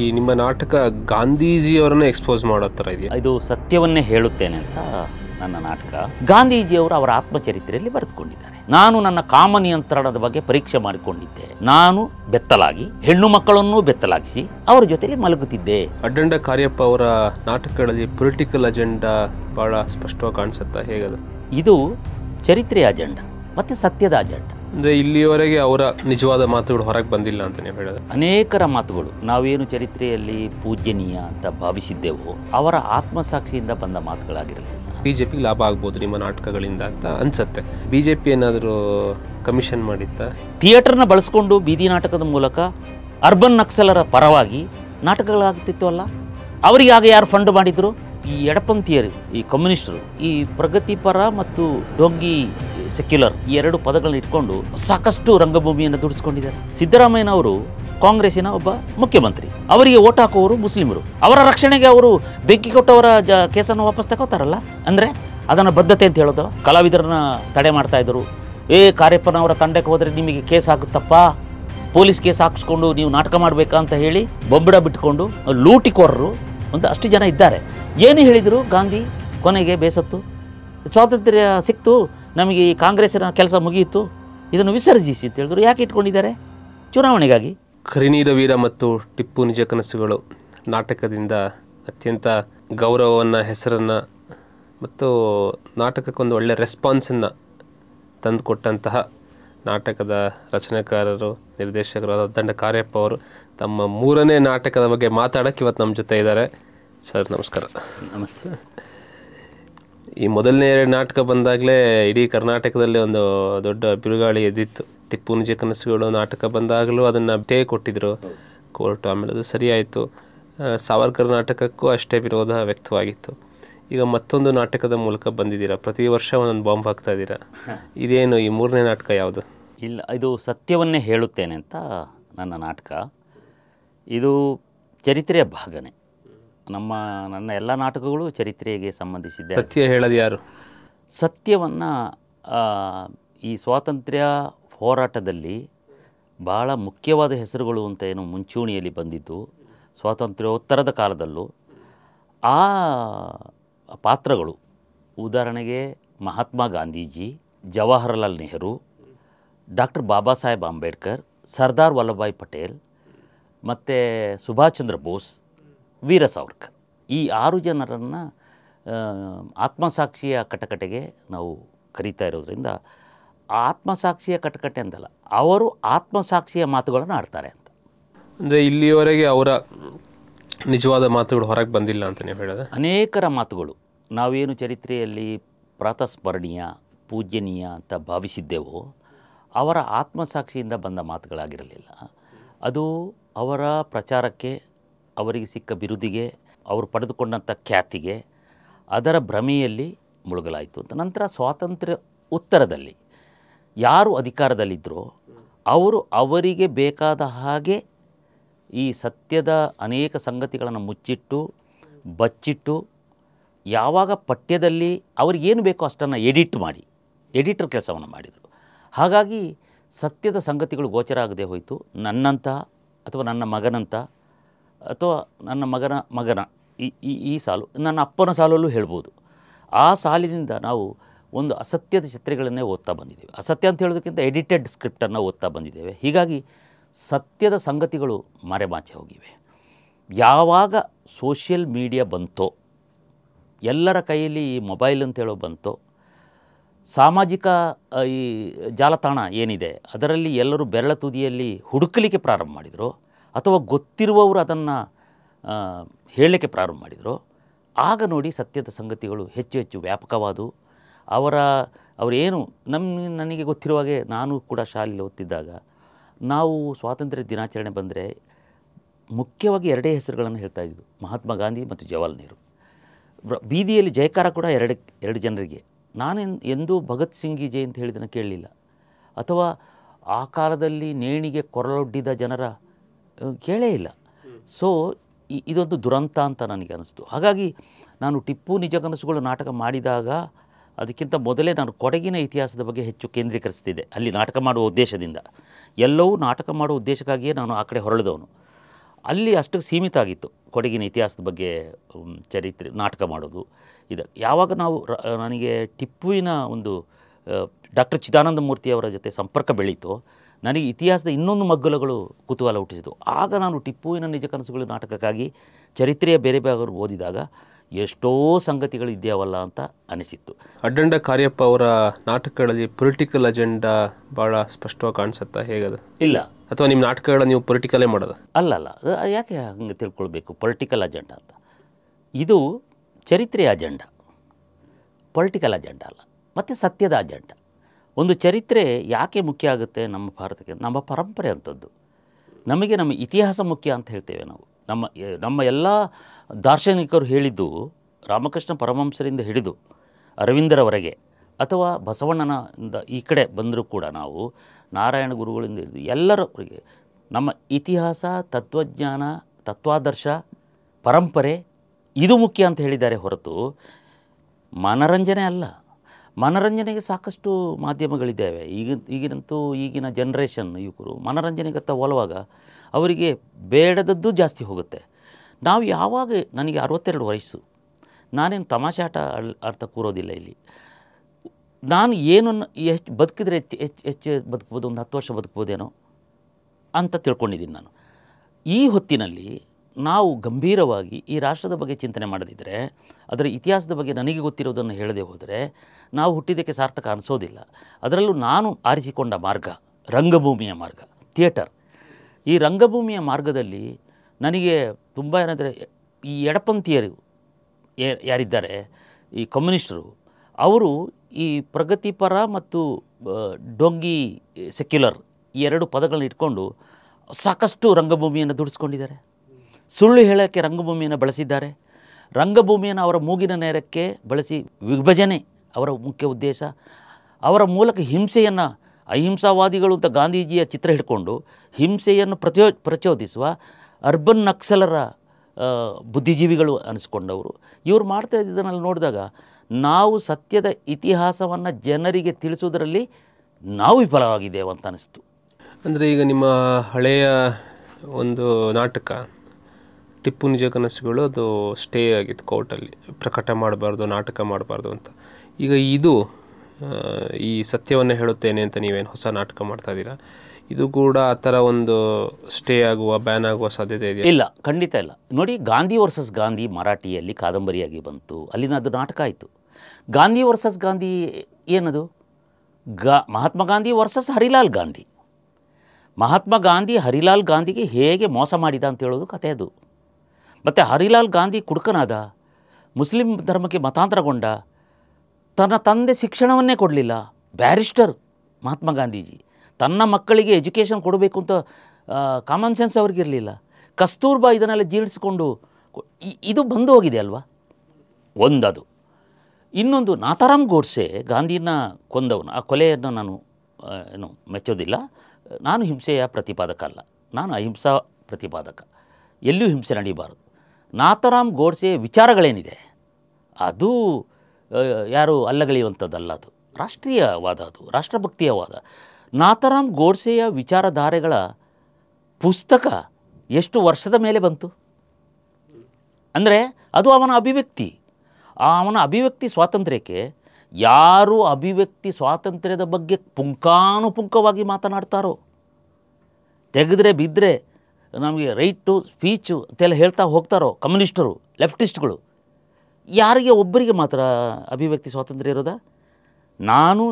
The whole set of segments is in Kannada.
ಈ ನಿಮ್ಮ ನಾಟಕ ಗಾಂಧೀಜಿಯವರನ್ನು ಎಕ್ಸ್ಪೋಸ್ ಮಾಡೋ ತರ ಇದೆಯಾ ಇದು ಸತ್ಯವನ್ನೇ ಹೇಳುತ್ತೇನೆ ಅಂತ ನನ್ನ ನಾಟಕ ಗಾಂಧೀಜಿಯವರು ಅವರ ಆತ್ಮಚರಿತ್ರೆಯಲ್ಲಿ ಬರೆದುಕೊಂಡಿದ್ದಾರೆ ನಾನು ನನ್ನ ಕಾಮ ನಿಯಂತ್ರಣದ ಬಗ್ಗೆ ಪರೀಕ್ಷೆ ಮಾಡಿಕೊಂಡಿದ್ದೆ ನಾನು ಬೆತ್ತಲಾಗಿ ಹೆಣ್ಣು ಮಕ್ಕಳನ್ನೂ ಬೆತ್ತಲಾಗಿಸಿ ಅವರ ಜೊತೆಯಲ್ಲಿ ಮಲಗುತ್ತಿದ್ದೆ ಅಡ್ಡಂಡ ಕಾರ್ಯಪ್ಪ ಅವರ ನಾಟಕಗಳಲ್ಲಿ ಪೊಲಿಟಿಕಲ್ ಅಜೆಂಡಾ ಬಹಳ ಸ್ಪಷ್ಟವಾಗಿ ಕಾಣಿಸುತ್ತಾ ಹೇಗದ ಇದು ಚರಿತ್ರೆಯ ಅಜೆಂಡಾ ಮತ್ತು ಸತ್ಯದ ಅಜೆಂಡ ಅಂದರೆ ಇಲ್ಲಿಯವರೆಗೆ ಅವರ ನಿಜವಾದ ಮಾತುಗಳು ಹೊರಗೆ ಬಂದಿಲ್ಲ ಅಂತ ನೀವು ಹೇಳಿದ್ರೆ ಅನೇಕರ ಮಾತುಗಳು ನಾವೇನು ಚರಿತ್ರೆಯಲ್ಲಿ ಪೂಜ್ಯನೀಯ ಅಂತ ಭಾವಿಸಿದ್ದೆವು ಅವರ ಆತ್ಮಸಾಕ್ಷಿಯಿಂದ ಬಂದ ಮಾತುಗಳಾಗಿರಲಿಲ್ಲ ಬಿ ಜೆ ಲಾಭ ಆಗ್ಬೋದು ನಿಮ್ಮ ನಾಟಕಗಳಿಂದ ಅಂತ ಅನ್ಸತ್ತೆ ಬಿ ಜೆ ಪಿ ಏನಾದರೂ ಕಮಿಷನ್ ಮಾಡಿತ್ತ ಥಿಯೇಟರ್ನ ಬಳಸ್ಕೊಂಡು ಬೀದಿ ನಾಟಕದ ಮೂಲಕ ಅರ್ಬನ್ ನಕ್ಸಲರ ಪರವಾಗಿ ನಾಟಕಗಳಾಗ್ತಿತ್ತು ಅಲ್ಲ ಅವರಿಗೆ ಆಗ ಯಾರು ಫಂಡ್ ಮಾಡಿದ್ರು ಈ ಎಡಪಂಥೀಯರು ಈ ಕಮ್ಯುನಿಸ್ಟರು ಈ ಪ್ರಗತಿಪರ ಮತ್ತು ಡೊಂಗಿ ಸೆಕ್ಯುಲರ್ ಈ ಎರಡು ಪದಗಳನ್ನ ಇಟ್ಕೊಂಡು ಸಾಕಷ್ಟು ರಂಗಭೂಮಿಯನ್ನು ದುಡಿಸ್ಕೊಂಡಿದ್ದಾರೆ ಸಿದ್ದರಾಮಯ್ಯನವರು ಕಾಂಗ್ರೆಸ್ಸಿನ ಒಬ್ಬ ಮುಖ್ಯಮಂತ್ರಿ ಅವರಿಗೆ ಓಟ್ ಹಾಕುವವರು ಮುಸ್ಲಿಮರು ಅವರ ರಕ್ಷಣೆಗೆ ಅವರು ಬೆಂಕಿ ಕೊಟ್ಟವರ ಜ ಕೇಸನ್ನು ವಾಪಸ್ ತಗೋತಾರಲ್ಲ ಅಂದರೆ ಅದನ್ನು ಬದ್ಧತೆ ಅಂತ ಹೇಳೋದು ಕಲಾವಿದರನ್ನ ತಡೆ ಮಾಡ್ತಾ ಇದ್ದರು ಏ ಕಾರ್ಯಪ್ಪನವರ ತಂಡಕ್ಕೆ ಹೋದರೆ ನಿಮಗೆ ಕೇಸ್ ಆಗುತ್ತಪ್ಪ ಪೊಲೀಸ್ ಕೇಸ್ ಹಾಕಿಸ್ಕೊಂಡು ನೀವು ನಾಟಕ ಮಾಡಬೇಕಾ ಅಂತ ಹೇಳಿ ಬೊಬ್ಬಡ ಬಿಟ್ಕೊಂಡು ಲೂಟಿಕೋರರು ಒಂದು ಅಷ್ಟು ಜನ ಇದ್ದಾರೆ ಏನು ಹೇಳಿದರು ಗಾಂಧಿ ಕೊನೆಗೆ ಬೇಸತ್ತು ಸ್ವಾತಂತ್ರ್ಯ ಸಿಕ್ತು ನಮಗೆ ಈ ಕಾಂಗ್ರೆಸ್ಸಿನ ಕೆಲಸ ಮುಗಿಯಿತು ಇದನ್ನು ವಿಸರ್ಜಿಸಿ ಅಂತ ಯಾಕೆ ಇಟ್ಕೊಂಡಿದ್ದಾರೆ ಚುನಾವಣೆಗಾಗಿ ಕರಿನೀರ ವೀರ ಮತ್ತು ಟಿಪ್ಪು ನಿಜ ಕನಸುಗಳು ನಾಟಕದಿಂದ ಅತ್ಯಂತ ಗೌರವವನ್ನು ಹೆಸರನ್ನು ಮತ್ತು ನಾಟಕಕ್ಕೊಂದು ಒಳ್ಳೆಯ ರೆಸ್ಪಾನ್ಸನ್ನು ತಂದುಕೊಟ್ಟಂತಹ ನಾಟಕದ ರಚನೆಕಾರರು ನಿರ್ದೇಶಕರು ದಂಡ ಕಾರ್ಯಪ್ಪ ಅವರು ತಮ್ಮ ಮೂರನೇ ನಾಟಕದ ಬಗ್ಗೆ ಮಾತಾಡೋಕ್ಕೆ ಇವತ್ತು ನಮ್ಮ ಜೊತೆ ಇದ್ದಾರೆ ಸರ್ ನಮಸ್ಕಾರ ನಮಸ್ತೆ ಈ ಮೊದಲನೇ ನಾಟಕ ಬಂದಾಗಲೇ ಇಡೀ ಕರ್ನಾಟಕದಲ್ಲಿ ಒಂದು ದೊಡ್ಡ ಬಿರುಗಾಳಿ ಎದ್ದಿತ್ತು ಟಿಪ್ಪು ನಿಜ ಕನಸುಗಳು ನಾಟಕ ಬಂದಾಗಲೂ ಅದನ್ನು ಟೇ ಕೊಟ್ಟಿದ್ದರು ಕೋರ್ಟ್ ಆಮೇಲೆ ಅದು ಸರಿಯಾಯಿತು ಸಾವರ್ಕರ್ ನಾಟಕಕ್ಕೂ ಅಷ್ಟೇ ವಿರೋಧ ವ್ಯಕ್ತವಾಗಿತ್ತು ಈಗ ಮತ್ತೊಂದು ನಾಟಕದ ಮೂಲಕ ಬಂದಿದ್ದೀರಾ ಪ್ರತಿ ವರ್ಷ ಒಂದೊಂದು ಬಾಂಬ್ ಹಾಕ್ತಾ ಇದ್ದೀರಾ ಇದೇನು ಈ ಮೂರನೇ ನಾಟಕ ಯಾವುದು ಇಲ್ಲ ಇದು ಸತ್ಯವನ್ನೇ ಹೇಳುತ್ತೇನೆ ಅಂತ ನನ್ನ ನಾಟಕ ಇದು ಚರಿತ್ರೆಯ ಭಾಗನೇ ನಮ್ಮ ನನ್ನ ಎಲ್ಲ ನಾಟಕಗಳು ಚರಿತ್ರೆಗೆ ಸಂಬಂಧಿಸಿದ್ದೆ ಸತ್ಯ ಹೇಳೋದು ಯಾರು ಸತ್ಯವನ್ನು ಈ ಸ್ವಾತಂತ್ರ್ಯ ಹೋರಾಟದಲ್ಲಿ ಭಾಳ ಮುಖ್ಯವಾದ ಹೆಸರುಗಳು ಅಂತ ಏನು ಮುಂಚೂಣಿಯಲ್ಲಿ ಬಂದಿದ್ದು ಸ್ವಾತಂತ್ರ್ಯೋತ್ತರದ ಕಾಲದಲ್ಲೂ ಆ ಪಾತ್ರಗಳು ಉದಾಹರಣೆಗೆ ಮಹಾತ್ಮ ಗಾಂಧೀಜಿ ಜವಾಹರಲಾಲ್ ನೆಹರು ಡಾಕ್ಟರ್ ಬಾಬಾ ಸಾಹೇಬ್ ಅಂಬೇಡ್ಕರ್ ಸರ್ದಾರ್ ವಲ್ಲಭಭಾಯ್ ಪಟೇಲ್ ಮತ್ತು ಸುಭಾಷ್ ಚಂದ್ರ ಬೋಸ್ ವೀರ ಸಾವರ್ಕರ್ ಈ ಆರು ಜನರನ್ನು ಆತ್ಮಸಾಕ್ಷಿಯ ಕಟಕಟೆಗೆ ನಾವು ಕರೀತಾ ಇರೋದ್ರಿಂದ ಆತ್ಮಸಾಕ್ಷಿಯ ಕಟಕಟೆ ಅಂತಲ್ಲ ಅವರು ಆತ್ಮಸಾಕ್ಷಿಯ ಮಾತುಗಳನ್ನು ಆಡ್ತಾರೆ ಅಂತ ಅಂದರೆ ಇಲ್ಲಿಯವರೆಗೆ ಅವರ ನಿಜವಾದ ಮಾತುಗಳು ಹೊರಗೆ ಬಂದಿಲ್ಲ ಅಂತ ನೀವು ಅನೇಕರ ಮಾತುಗಳು ನಾವೇನು ಚರಿತ್ರೆಯಲ್ಲಿ ಪ್ರಾತಸ್ಮರಣೀಯ ಪೂಜ್ಯನೀಯ ಅಂತ ಭಾವಿಸಿದ್ದೆವೋ ಅವರ ಆತ್ಮಸಾಕ್ಷಿಯಿಂದ ಬಂದ ಮಾತುಗಳಾಗಿರಲಿಲ್ಲ ಅದು ಅವರ ಪ್ರಚಾರಕ್ಕೆ ಅವರಿಗೆ ಸಿಕ್ಕ ಬಿರುದಿಗೆ ಅವರು ಪಡೆದುಕೊಂಡಂಥ ಖ್ಯಾತಿಗೆ ಅದರ ಭ್ರಮೆಯಲ್ಲಿ ಮುಳುಗಲಾಯಿತು ಅಂತ ನಂತರ ಸ್ವಾತಂತ್ರ್ಯ ಉತ್ತರದಲ್ಲಿ ಯಾರು ಅಧಿಕಾರದಲ್ಲಿದ್ದರೋ ಅವರು ಅವರಿಗೆ ಬೇಕಾದ ಹಾಗೆ ಈ ಸತ್ಯದ ಅನೇಕ ಸಂಗತಿಗಳನ್ನು ಮುಚ್ಚಿಟ್ಟು ಬಚ್ಚಿಟ್ಟು ಯಾವಾಗ ಪಠ್ಯದಲ್ಲಿ ಅವ್ರಿಗೇನು ಬೇಕೋ ಅಷ್ಟನ್ನು ಎಡಿಟ್ ಮಾಡಿ ಎಡಿಟರ್ ಕೆಲಸವನ್ನು ಮಾಡಿದರು ಹಾಗಾಗಿ ಸತ್ಯದ ಸಂಗತಿಗಳು ಗೋಚರ ಆಗದೆ ಹೋಯಿತು ನನ್ನಂಥ ಅಥವಾ ನನ್ನ ಮಗನಂತ ಅಥವಾ ನನ್ನ ಮಗನ ಮಗನ ಈ ಈ ಈ ಸಾಲು ನನ್ನ ಅಪ್ಪನ ಸಾಲಲ್ಲೂ ಹೇಳ್ಬೋದು ಆ ಸಾಲಿನಿಂದ ನಾವು ಒಂದು ಅಸತ್ಯದ ಚಿತ್ರಗಳನ್ನೇ ಓದ್ತಾ ಬಂದಿದ್ದೇವೆ ಅಸತ್ಯ ಅಂತ ಹೇಳೋದಕ್ಕಿಂತ ಎಡಿಟೆಡ್ ಸ್ಕ್ರಿಪ್ಟನ್ನು ಓದ್ತಾ ಬಂದಿದ್ದೇವೆ ಹೀಗಾಗಿ ಸತ್ಯದ ಸಂಗತಿಗಳು ಮರೆಮಾಚೆ ಹೋಗಿವೆ ಯಾವಾಗ ಸೋಷಿಯಲ್ ಮೀಡಿಯಾ ಬಂತೋ ಎಲ್ಲರ ಕೈಯಲ್ಲಿ ಈ ಮೊಬೈಲ್ ಅಂತೇಳೋ ಬಂತೋ ಸಾಮಾಜಿಕ ಈ ಜಾಲತಾಣ ಏನಿದೆ ಅದರಲ್ಲಿ ಎಲ್ಲರೂ ಬೆರಳ ತುದಿಯಲ್ಲಿ ಹುಡುಕಲಿಕ್ಕೆ ಪ್ರಾರಂಭ ಮಾಡಿದರು ಅಥವಾ ಗೊತ್ತಿರುವವರು ಅದನ್ನು ಹೇಳಲಿಕ್ಕೆ ಪ್ರಾರಂಭ ಮಾಡಿದರು ಆಗ ನೋಡಿ ಸತ್ಯದ ಸಂಗತಿಗಳು ಹೆಚ್ಚು ಹೆಚ್ಚು ವ್ಯಾಪಕವಾದವು ಅವರ ಅವರೇನು ನಮ್ಮ ನನಗೆ ಗೊತ್ತಿರುವ ಹಾಗೆ ನಾನು ಕೂಡ ಶಾಲೆಯಲ್ಲಿ ಓದ್ತಿದ್ದಾಗ ನಾವು ಸ್ವಾತಂತ್ರ್ಯ ದಿನಾಚರಣೆ ಬಂದರೆ ಮುಖ್ಯವಾಗಿ ಎರಡೇ ಹೆಸರುಗಳನ್ನು ಹೇಳ್ತಾ ಇದ್ವಿ ಮಹಾತ್ಮ ಗಾಂಧಿ ಮತ್ತು ಜವಾಹರ್ ನೆಹರು ಬೀದಿಯಲ್ಲಿ ಜಯಕಾರ ಕೂಡ ಎರಡು ಎರಡು ಜನರಿಗೆ ನಾನೆನ್ ಎಂದೂ ಭಗತ್ ಸಿಂಗ್ ಜೈ ಅಂತ ಹೇಳಿದನ್ನು ಕೇಳಲಿಲ್ಲ ಅಥವಾ ಆ ಕಾಲದಲ್ಲಿ ನೇಣಿಗೆ ಕೊರಲೊಡ್ಡಿದ ಜನರ ಕೇಳೇ ಇಲ್ಲ ಸೊ ಇದೊಂದು ದುರಂತ ಅಂತ ನನಗೆ ಅನಿಸ್ತು ಹಾಗಾಗಿ ನಾನು ಟಿಪ್ಪು ನಿಜ ಕನಸುಗಳು ನಾಟಕ ಮಾಡಿದಾಗ ಅದಕ್ಕಿಂತ ಮೊದಲೇ ನಾನು ಕೊಡಗಿನ ಇತಿಹಾಸದ ಬಗ್ಗೆ ಹೆಚ್ಚು ಕೇಂದ್ರೀಕರಿಸ್ತಿದ್ದೆ ಅಲ್ಲಿ ನಾಟಕ ಮಾಡುವ ಉದ್ದೇಶದಿಂದ ಎಲ್ಲವೂ ನಾಟಕ ಮಾಡುವ ಉದ್ದೇಶಕ್ಕಾಗಿಯೇ ನಾನು ಆ ಕಡೆ ಹೊರಳಿದವನು ಅಲ್ಲಿ ಅಷ್ಟು ಸೀಮಿತ ಆಗಿತ್ತು ಕೊಡಗಿನ ಇತಿಹಾಸದ ಬಗ್ಗೆ ಚರಿತ್ರೆ ನಾಟಕ ಮಾಡೋದು ಇದೆ ಯಾವಾಗ ನಾವು ನನಗೆ ಟಿಪ್ಪುವಿನ ಒಂದು ಡಾಕ್ಟರ್ ಚಿದಾನಂದ ಮೂರ್ತಿಯವರ ಜೊತೆ ಸಂಪರ್ಕ ಬೆಳೀತು ನನಗೆ ಇತಿಹಾಸದ ಇನ್ನೊಂದು ಮಗ್ಗಲುಗಳು ಕುತೂಹಲ ಹುಟ್ಟಿಸಿತು ಆಗ ನಾನು ಟಿಪ್ಪುವಿನ ನಿಜ ಕನಸುಗಳು ನಾಟಕಕ್ಕಾಗಿ ಚರಿತ್ರೆಯ ಬೇರೆ ಬೇರೆ ಓದಿದಾಗ ಎಷ್ಟೋ ಸಂಗತಿಗಳು ಇದೆಯಾವಲ್ಲ ಅಂತ ಅನಿಸಿತ್ತು ಅಡ್ಡಂಡ ಕಾರ್ಯಪ್ಪ ಅವರ ನಾಟಕಗಳಲ್ಲಿ ಪೊಲಿಟಿಕಲ್ ಅಜೆಂಡಾ ಭಾಳ ಸ್ಪಷ್ಟವಾಗಿ ಕಾಣಿಸುತ್ತಾ ಹೇಗದ ಇಲ್ಲ ಅಥವಾ ನಿಮ್ಮ ನಾಟಕಗಳ ನೀವು ಪೊಲಿಟಿಕಲೇ ಮಾಡೋದು ಅಲ್ಲಲ್ಲ ಯಾಕೆ ಹಂಗೆ ತಿಳ್ಕೊಳ್ಬೇಕು ಪೊಲಿಟಿಕಲ್ ಅಜೆಂಡಾ ಅಂತ ಇದು ಚರಿತ್ರೆಯ ಅಜೆಂಡ ಪೊಲಿಟಿಕಲ್ ಅಜೆಂಡ ಅಲ್ಲ ಮತ್ತು ಸತ್ಯದ ಅಜೆಂಡ ಒಂದು ಚರಿತ್ರೆ ಯಾಕೆ ಮುಖ್ಯ ಆಗುತ್ತೆ ನಮ್ಮ ಭಾರತಕ್ಕೆ ನಮ್ಮ ಪರಂಪರೆ ಅಂಥದ್ದು ನಮಗೆ ನಮ್ಮ ಇತಿಹಾಸ ಮುಖ್ಯ ಅಂತ ಹೇಳ್ತೇವೆ ನಾವು ನಮ್ಮ ನಮ್ಮ ಎಲ್ಲ ದಾರ್ಶನಿಕರು ಹೇಳಿದ್ದು ರಾಮಕೃಷ್ಣ ಪರಮಹಂಸರಿಂದ ಹಿಡಿದು ಅರವಿಂದರವರೆಗೆ ಅಥವಾ ಬಸವಣ್ಣನಿಂದ ಈ ಕಡೆ ಬಂದರೂ ಕೂಡ ನಾವು ನಾರಾಯಣ ಗುರುಗಳಿಂದ ಹಿಡಿದು ಎಲ್ಲರವರಿಗೆ ನಮ್ಮ ಇತಿಹಾಸ ತತ್ವಜ್ಞಾನ ತತ್ವಾದರ್ಶ ಪರಂಪರೆ ಇದು ಮುಖ್ಯ ಅಂತ ಹೇಳಿದ್ದಾರೆ ಹೊರತು ಮನರಂಜನೆ ಅಲ್ಲ ಮನರಂಜನೆಗೆ ಸಾಕಷ್ಟು ಮಾಧ್ಯಮಗಳಿದ್ದಾವೆ ಈಗ ಈಗಿನಂತೂ ಈಗಿನ ಜನ್ರೇಷನ್ ಯುವಕರು ಮನರಂಜನೆಗತ್ತ ಒಲವಾಗ ಅವರಿಗೆ ಬೇಡದದ್ದು ಜಾಸ್ತಿ ಹೋಗುತ್ತೆ ನಾವು ಯಾವಾಗ ನನಗೆ ಅರವತ್ತೆರಡು ವಯಸ್ಸು ನಾನೇನು ತಮಾಷೆ ಆಟ ಅರ್ಥ ಕೂರೋದಿಲ್ಲ ಇಲ್ಲಿ ನಾನು ಏನನ್ನು ಎಷ್ಟು ಬದುಕಿದ್ರೆ ಹೆಚ್ಚು ಹೆಚ್ಚು ಹೆಚ್ಚು ಬದುಕ್ಬೋದು ಒಂದು ಹತ್ತು ವರ್ಷ ಬದುಕ್ಬೋದೇನೋ ಅಂತ ತಿಳ್ಕೊಂಡಿದ್ದೀನಿ ನಾನು ಈ ಹೊತ್ತಿನಲ್ಲಿ ನಾವು ಗಂಭೀರವಾಗಿ ಈ ರಾಷ್ಟ್ರದ ಬಗ್ಗೆ ಚಿಂತನೆ ಮಾಡದಿದ್ದರೆ ಅದರ ಇತಿಹಾಸದ ಬಗ್ಗೆ ನನಗೆ ಗೊತ್ತಿರೋದನ್ನು ಹೇಳದೆ ಹೋದರೆ ನಾವು ಹುಟ್ಟಿದ್ದಕ್ಕೆ ಸಾರ್ಥಕ ಅನಿಸೋದಿಲ್ಲ ಅದರಲ್ಲೂ ನಾನು ಆರಿಸಿಕೊಂಡ ಮಾರ್ಗ ರಂಗಭೂಮಿಯ ಮಾರ್ಗ ಥಿಯೇಟರ್ ಈ ರಂಗಭೂಮಿಯ ಮಾರ್ಗದಲ್ಲಿ ನನಗೆ ತುಂಬ ಏನಂದರೆ ಈ ಎಡಪಂಥೀಯರು ಯಾರಿದ್ದಾರೆ ಈ ಕಮ್ಯುನಿಸ್ಟರು ಅವರು ಈ ಪ್ರಗತಿಪರ ಮತ್ತು ಡೊಂಗಿ ಸೆಕ್ಯುಲರ್ ಈ ಎರಡು ಪದಗಳನ್ನ ಇಟ್ಕೊಂಡು ಸಾಕಷ್ಟು ರಂಗಭೂಮಿಯನ್ನು ದುಡಿಸ್ಕೊಂಡಿದ್ದಾರೆ ಸುಳ್ಳು ಹೇಳೋಕ್ಕೆ ರಂಗಭೂಮಿಯನ್ನು ಬಳಸಿದ್ದಾರೆ ರಂಗಭೂಮಿಯನ್ನು ಅವರ ಮೂಗಿನ ನೇರಕ್ಕೆ ಬಳಸಿ ವಿಭಜನೆ ಅವರ ಮುಖ್ಯ ಉದ್ದೇಶ ಅವರ ಮೂಲಕ ಹಿಂಸೆಯನ್ನು ಅಹಿಂಸಾವಾದಿಗಳು ಅಂತ ಗಾಂಧೀಜಿಯ ಚಿತ್ರ ಹಿಡ್ಕೊಂಡು ಹಿಂಸೆಯನ್ನು ಪ್ರಚೋ ಪ್ರಚೋದಿಸುವ ಅರ್ಬನ್ ನಕ್ಸಲರ ಬುದ್ಧಿಜೀವಿಗಳು ಅನಿಸ್ಕೊಂಡವರು ಇವರು ಮಾಡ್ತಾ ಇದ್ದಲ್ಲಿ ನೋಡಿದಾಗ ನಾವು ಸತ್ಯದ ಇತಿಹಾಸವನ್ನು ಜನರಿಗೆ ತಿಳಿಸುವುದರಲ್ಲಿ ನಾವು ವಿಫಲವಾಗಿದ್ದೇವೆ ಅಂತ ಅನ್ನಿಸ್ತು ಅಂದರೆ ಈಗ ನಿಮ್ಮ ಹಳೆಯ ಒಂದು ನಾಟಕ ಟಿಪ್ಪು ನಿಜ ಕನಸುಗಳು ಅದು ಸ್ಟೇ ಆಗಿತ್ತು ಕೋರ್ಟಲ್ಲಿ ಪ್ರಕಟ ಮಾಡಬಾರ್ದು ನಾಟಕ ಮಾಡಬಾರ್ದು ಅಂತ ಈಗ ಇದು ಈ ಸತ್ಯವನ್ನು ಹೇಳುತ್ತೇನೆ ಅಂತ ನೀವೇನು ಹೊಸ ನಾಟಕ ಮಾಡ್ತಾ ಇದ್ದೀರಾ ಇದು ಕೂಡ ಆ ಥರ ಒಂದು ಸ್ಟೇ ಆಗುವ ಬ್ಯಾನ್ ಆಗುವ ಸಾಧ್ಯತೆ ಇದೆ ಇಲ್ಲ ಖಂಡಿತ ಇಲ್ಲ ನೋಡಿ ಗಾಂಧಿ ವರ್ಸಸ್ ಗಾಂಧಿ ಮರಾಠಿಯಲ್ಲಿ ಕಾದಂಬರಿಯಾಗಿ ಬಂತು ಅಲ್ಲಿನ ಅದು ನಾಟಕ ಆಯಿತು ಗಾಂಧಿ ವರ್ಸಸ್ ಗಾಂಧಿ ಏನದು ಗಾ ಮಹಾತ್ಮ ಗಾಂಧಿ ವರ್ಸಸ್ ಹರಿಲಾಲ್ ಗಾಂಧಿ ಮಹಾತ್ಮ ಗಾಂಧಿ ಹರಿಲಾಲ್ ಗಾಂಧಿಗೆ ಹೇಗೆ ಮೋಸ ಮಾಡಿದ ಅಂತ ಹೇಳೋದು ಕಥೆ ಅದು ಮತ್ತು ಹರಿಲಾಲ್ ಗಾಂಧಿ ಕುಡುಕನಾದ ಮುಸ್ಲಿಂ ಧರ್ಮಕ್ಕೆ ಮತಾಂತರಗೊಂಡ ತನ್ನ ತಂದೆ ಶಿಕ್ಷಣವನ್ನೇ ಕೊಡಲಿಲ್ಲ ಬ್ಯಾರಿಸ್ಟರ್ ಮಹಾತ್ಮ ಗಾಂಧೀಜಿ ತನ್ನ ಮಕ್ಕಳಿಗೆ ಎಜುಕೇಷನ್ ಕೊಡಬೇಕು ಅಂತ ಕಾಮನ್ ಸೆನ್ಸ್ ಅವ್ರಿಗಿರಲಿಲ್ಲ ಕಸ್ತೂರ್ಬಾ ಇದನ್ನೆಲ್ಲ ಜೀರ್ಣಿಸಿಕೊಂಡು ಇದು ಬಂದು ಹೋಗಿದೆ ಅಲ್ವಾ ಒಂದದು ಇನ್ನೊಂದು ನಾಥಾರಾಮ್ ಗೋಡ್ಸೆ ಗಾಂಧಿನ ಕೊಂದವನು ಆ ಕೊಲೆಯನ್ನು ನಾನು ಏನು ಮೆಚ್ಚೋದಿಲ್ಲ ನಾನು ಹಿಂಸೆಯ ಪ್ರತಿಪಾದಕ ಅಲ್ಲ ನಾನು ಅಹಿಂಸಾ ಪ್ರತಿಪಾದಕ ಎಲ್ಲಿಯೂ ಹಿಂಸೆ ನಡೀಬಾರದು ನಾಥರಾಮ್ ಗೋಡ್ಸೆ ವಿಚಾರಗಳೇನಿದೆ ಅದು ಯಾರು ಅಲ್ಲಗಳೆಯುವಂಥದ್ದಲ್ಲ ಅದು ರಾಷ್ಟ್ರೀಯವಾದ ಅದು ರಾಷ್ಟ್ರಭಕ್ತಿಯವಾದ ನಾಥರಾಮ್ ಗೋಡ್ಸೆಯ ವಿಚಾರಧಾರೆಗಳ ಪುಸ್ತಕ ಎಷ್ಟು ವರ್ಷದ ಮೇಲೆ ಬಂತು ಅಂದರೆ ಅದು ಅವನ ಅಭಿವ್ಯಕ್ತಿ ಅವನ ಅಭಿವ್ಯಕ್ತಿ ಸ್ವಾತಂತ್ರ್ಯಕ್ಕೆ ಯಾರು ಅಭಿವ್ಯಕ್ತಿ ಸ್ವಾತಂತ್ರ್ಯದ ಬಗ್ಗೆ ಪುಂಕಾನುಪುಂಕವಾಗಿ ಮಾತನಾಡ್ತಾರೋ ತೆಗೆದ್ರೆ ಬಿದ್ದರೆ ನಮಗೆ ರೈಟ್ ಟು ಸ್ಪೀಚು ಅಂತೆಲ್ಲ ಹೇಳ್ತಾ ಹೋಗ್ತಾರೋ ಕಮ್ಯುನಿಸ್ಟರು ಲೆಫ್ಟಿಸ್ಟ್ಗಳು ಯಾರಿಗೆ ಒಬ್ಬರಿಗೆ ಮಾತ್ರ ಅಭಿವ್ಯಕ್ತಿ ಸ್ವಾತಂತ್ರ್ಯ ಇರೋದಾ ನಾನು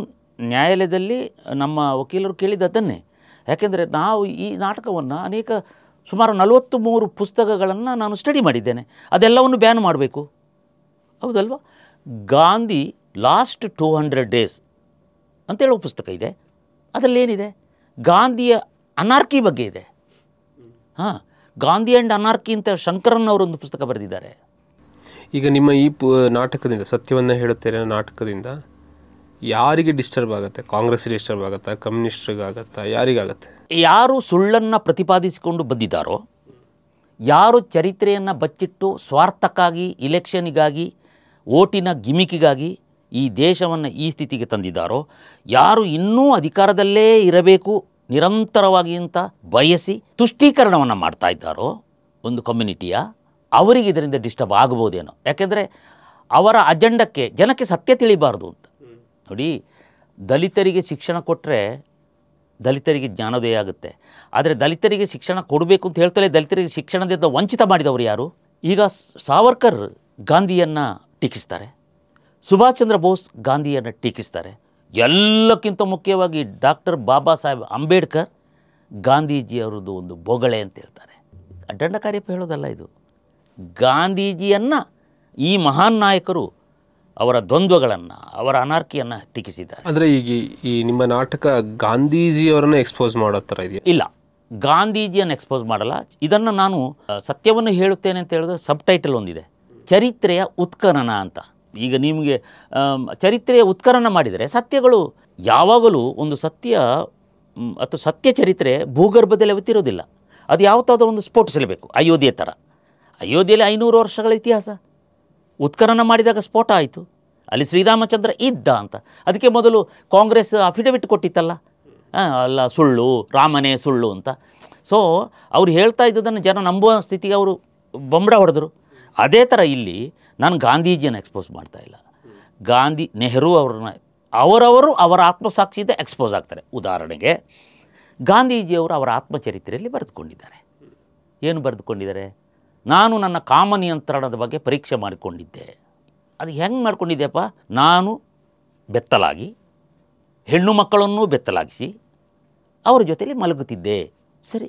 ನ್ಯಾಯಾಲಯದಲ್ಲಿ ನಮ್ಮ ವಕೀಲರು ಕೇಳಿದ್ದದನ್ನೇ ಯಾಕೆಂದರೆ ನಾವು ಈ ನಾಟಕವನ್ನು ಅನೇಕ ಸುಮಾರು ನಲವತ್ತು ಮೂರು ಪುಸ್ತಕಗಳನ್ನು ನಾನು ಸ್ಟಡಿ ಮಾಡಿದ್ದೇನೆ ಅದೆಲ್ಲವನ್ನು ಬ್ಯಾನ್ ಮಾಡಬೇಕು ಹೌದಲ್ವಾ Gandhi last two hundred days ಅಂತೇಳುವ ಪುಸ್ತಕ ಇದೆ ಅದರಲ್ಲೇನಿದೆ ಗಾಂಧಿಯ ಅನಾರ್ಕಿ ಬಗ್ಗೆ ಇದೆ ಹಾಂ ಗಾಂಧಿ ಆ್ಯಂಡ್ ಅನಾರ್ಕಿ ಅಂತ ಶಂಕರನ್ ಅವರೊಂದು ಪುಸ್ತಕ ಬರೆದಿದ್ದಾರೆ ಈಗ ನಿಮ್ಮ ಈ ಪು ನಾಟಕದಿಂದ ಸತ್ಯವನ್ನು ಹೇಳುತ್ತೇನೆ ನಾಟಕದಿಂದ ಯಾರಿಗೆ ಡಿಸ್ಟರ್ಬ್ ಆಗುತ್ತೆ ಕಾಂಗ್ರೆಸ್ಗೆ ಡಿಸ್ಟರ್ಬ್ ಆಗುತ್ತಾ ಕಮ್ಯುನಿಸ್ಟ್ಗಾಗತ್ತಾ ಯಾರಿಗಾಗತ್ತೆ ಯಾರು ಸುಳ್ಳನ್ನು ಪ್ರತಿಪಾದಿಸಿಕೊಂಡು ಬಂದಿದ್ದಾರೋ ಯಾರು ಚರಿತ್ರೆಯನ್ನು ಬಚ್ಚಿಟ್ಟು ಸ್ವಾರ್ಥಕ್ಕಾಗಿ ಇಲೆಕ್ಷನಿಗಾಗಿ ಓಟಿನ ಗಿಮಿಕಿಗಾಗಿ ಈ ದೇಶವನ್ನು ಈ ಸ್ಥಿತಿಗೆ ತಂದಿದ್ದಾರೋ ಯಾರು ಇನ್ನೂ ಅಧಿಕಾರದಲ್ಲೇ ಇರಬೇಕು ನಿರಂತರವಾಗಿ ಅಂತ ಬಯಸಿ ತುಷ್ಟೀಕರಣವನ್ನು ಮಾಡ್ತಾ ಇದ್ದಾರೋ ಒಂದು ಕಮ್ಯುನಿಟಿಯ ಅವರಿಗೆ ಇದರಿಂದ ಡಿಸ್ಟರ್ಬ್ ಆಗ್ಬೋದೇನೋ ಯಾಕೆಂದರೆ ಅವರ ಅಜೆಂಡಕ್ಕೆ ಜನಕ್ಕೆ ಸತ್ಯ ತಿಳಿಬಾರ್ದು ಅಂತ ನೋಡಿ ದಲಿತರಿಗೆ ಶಿಕ್ಷಣ ಕೊಟ್ಟರೆ ದಲಿತರಿಗೆ ಜ್ಞಾನೋದಯ ಆಗುತ್ತೆ ಆದರೆ ದಲಿತರಿಗೆ ಶಿಕ್ಷಣ ಕೊಡಬೇಕು ಅಂತ ಹೇಳ್ತಲೇ ದಲಿತರಿಗೆ ಶಿಕ್ಷಣದಿಂದ ವಂಚಿತ ಮಾಡಿದವರು ಯಾರು ಈಗ ಸಾವರ್ಕರ್ ಗಾಂಧಿಯನ್ನು ಟೀಕಿಸ್ತಾರೆ ಸುಭಾಷ್ ಚಂದ್ರ ಬೋಸ್ ಗಾಂಧಿಯನ್ನು ಟೀಕಿಸ್ತಾರೆ ಎಲ್ಲಕ್ಕಿಂತ ಮುಖ್ಯವಾಗಿ ಡಾಕ್ಟರ್ ಬಾಬಾ ಸಾಹೇಬ್ ಅಂಬೇಡ್ಕರ್ ಗಾಂಧೀಜಿಯವರದ್ದು ಒಂದು ಬೊಗಳೆ ಅಂತ ಹೇಳ್ತಾರೆ ಅಡ್ಡಂಡ ಕಾರ್ಯಪ್ಪ ಹೇಳೋದಲ್ಲ ಇದು ಗಾಂಧೀಜಿಯನ್ನು ಈ ಮಹಾನ್ ನಾಯಕರು ಅವರ ದ್ವಂದ್ವಗಳನ್ನು ಅವರ ಅನಾರ್ಕಿಯನ್ನು ಟೀಕಿಸಿದ್ದಾರೆ ಅಂದರೆ ಈಗ ಈ ನಿಮ್ಮ ನಾಟಕ ಗಾಂಧೀಜಿಯವರನ್ನು ಎಕ್ಸ್ಪೋಸ್ ಮಾಡೋ ಥರ ಇದೆಯಾ ಇಲ್ಲ ಗಾಂಧೀಜಿಯನ್ನು ಎಕ್ಸ್ಪೋಸ್ ಮಾಡಲ್ಲ ಇದನ್ನು ನಾನು ಸತ್ಯವನ್ನು ಹೇಳುತ್ತೇನೆ ಅಂತ ಹೇಳಿದ್ರೆ ಸಬ್ ಟೈಟಲ್ ಒಂದಿದೆ ಚರಿತ್ರೆಯ ಉತ್ಖನನ ಅಂತ ಈಗ ನಿಮಗೆ ಚರಿತ್ರೆಯ ಉತ್ಕರಣ ಮಾಡಿದರೆ ಸತ್ಯಗಳು ಯಾವಾಗಲೂ ಒಂದು ಸತ್ಯ ಅಥವಾ ಸತ್ಯ ಚರಿತ್ರೆ ಭೂಗರ್ಭದಲ್ಲಿ ಅವತ್ತಿರೋದಿಲ್ಲ ಅದು ಯಾವತ್ತಾದರೂ ಒಂದು ಸ್ಫೋಟಿಸಲೇಬೇಕು ಅಯೋಧ್ಯೆ ಥರ ಅಯೋಧ್ಯೆಯಲ್ಲಿ ಐನೂರು ವರ್ಷಗಳ ಇತಿಹಾಸ ಉತ್ಕರಣ ಮಾಡಿದಾಗ ಸ್ಫೋಟ ಆಯಿತು ಅಲ್ಲಿ ಶ್ರೀರಾಮಚಂದ್ರ ಇದ್ದ ಅಂತ ಅದಕ್ಕೆ ಮೊದಲು ಕಾಂಗ್ರೆಸ್ ಅಫಿಡವಿಟ್ ಕೊಟ್ಟಿತ್ತಲ್ಲ ಅಲ್ಲ ಸುಳ್ಳು ರಾಮನೇ ಸುಳ್ಳು ಅಂತ ಸೊ ಅವ್ರು ಹೇಳ್ತಾ ಇದ್ದದನ್ನು ಜನ ನಂಬುವ ಸ್ಥಿತಿಗೆ ಅವರು ಬೊಂಬಡ ಹೊಡೆದರು ಅದೇ ಥರ ಇಲ್ಲಿ ನಾನು ಗಾಂಧೀಜಿಯನ್ನು ಎಕ್ಸ್ಪೋಸ್ ಮಾಡ್ತಾ ಇಲ್ಲ ಗಾಂಧಿ ನೆಹರು ಅವ್ರನ್ನ ಅವರವರು ಅವರ ಆತ್ಮಸಾಕ್ಷಿಯಿಂದ ಎಕ್ಸ್ಪೋಸ್ ಆಗ್ತಾರೆ ಉದಾಹರಣೆಗೆ ಗಾಂಧೀಜಿಯವರು ಅವರ ಆತ್ಮಚರಿತ್ರೆಯಲ್ಲಿ ಬರೆದುಕೊಂಡಿದ್ದಾರೆ ಏನು ಬರೆದುಕೊಂಡಿದ್ದಾರೆ ನಾನು ನನ್ನ ಕಾಮನಿಯಂತ್ರಣದ ಬಗ್ಗೆ ಪರೀಕ್ಷೆ ಮಾಡಿಕೊಂಡಿದ್ದೆ ಅದು ಹೆಂಗೆ ಮಾಡ್ಕೊಂಡಿದ್ದೆಪ್ಪ ನಾನು ಬೆತ್ತಲಾಗಿ ಹೆಣ್ಣು ಮಕ್ಕಳನ್ನೂ ಬೆತ್ತಲಾಗಿಸಿ ಅವರ ಜೊತೆಯಲ್ಲಿ ಮಲಗುತ್ತಿದ್ದೆ ಸರಿ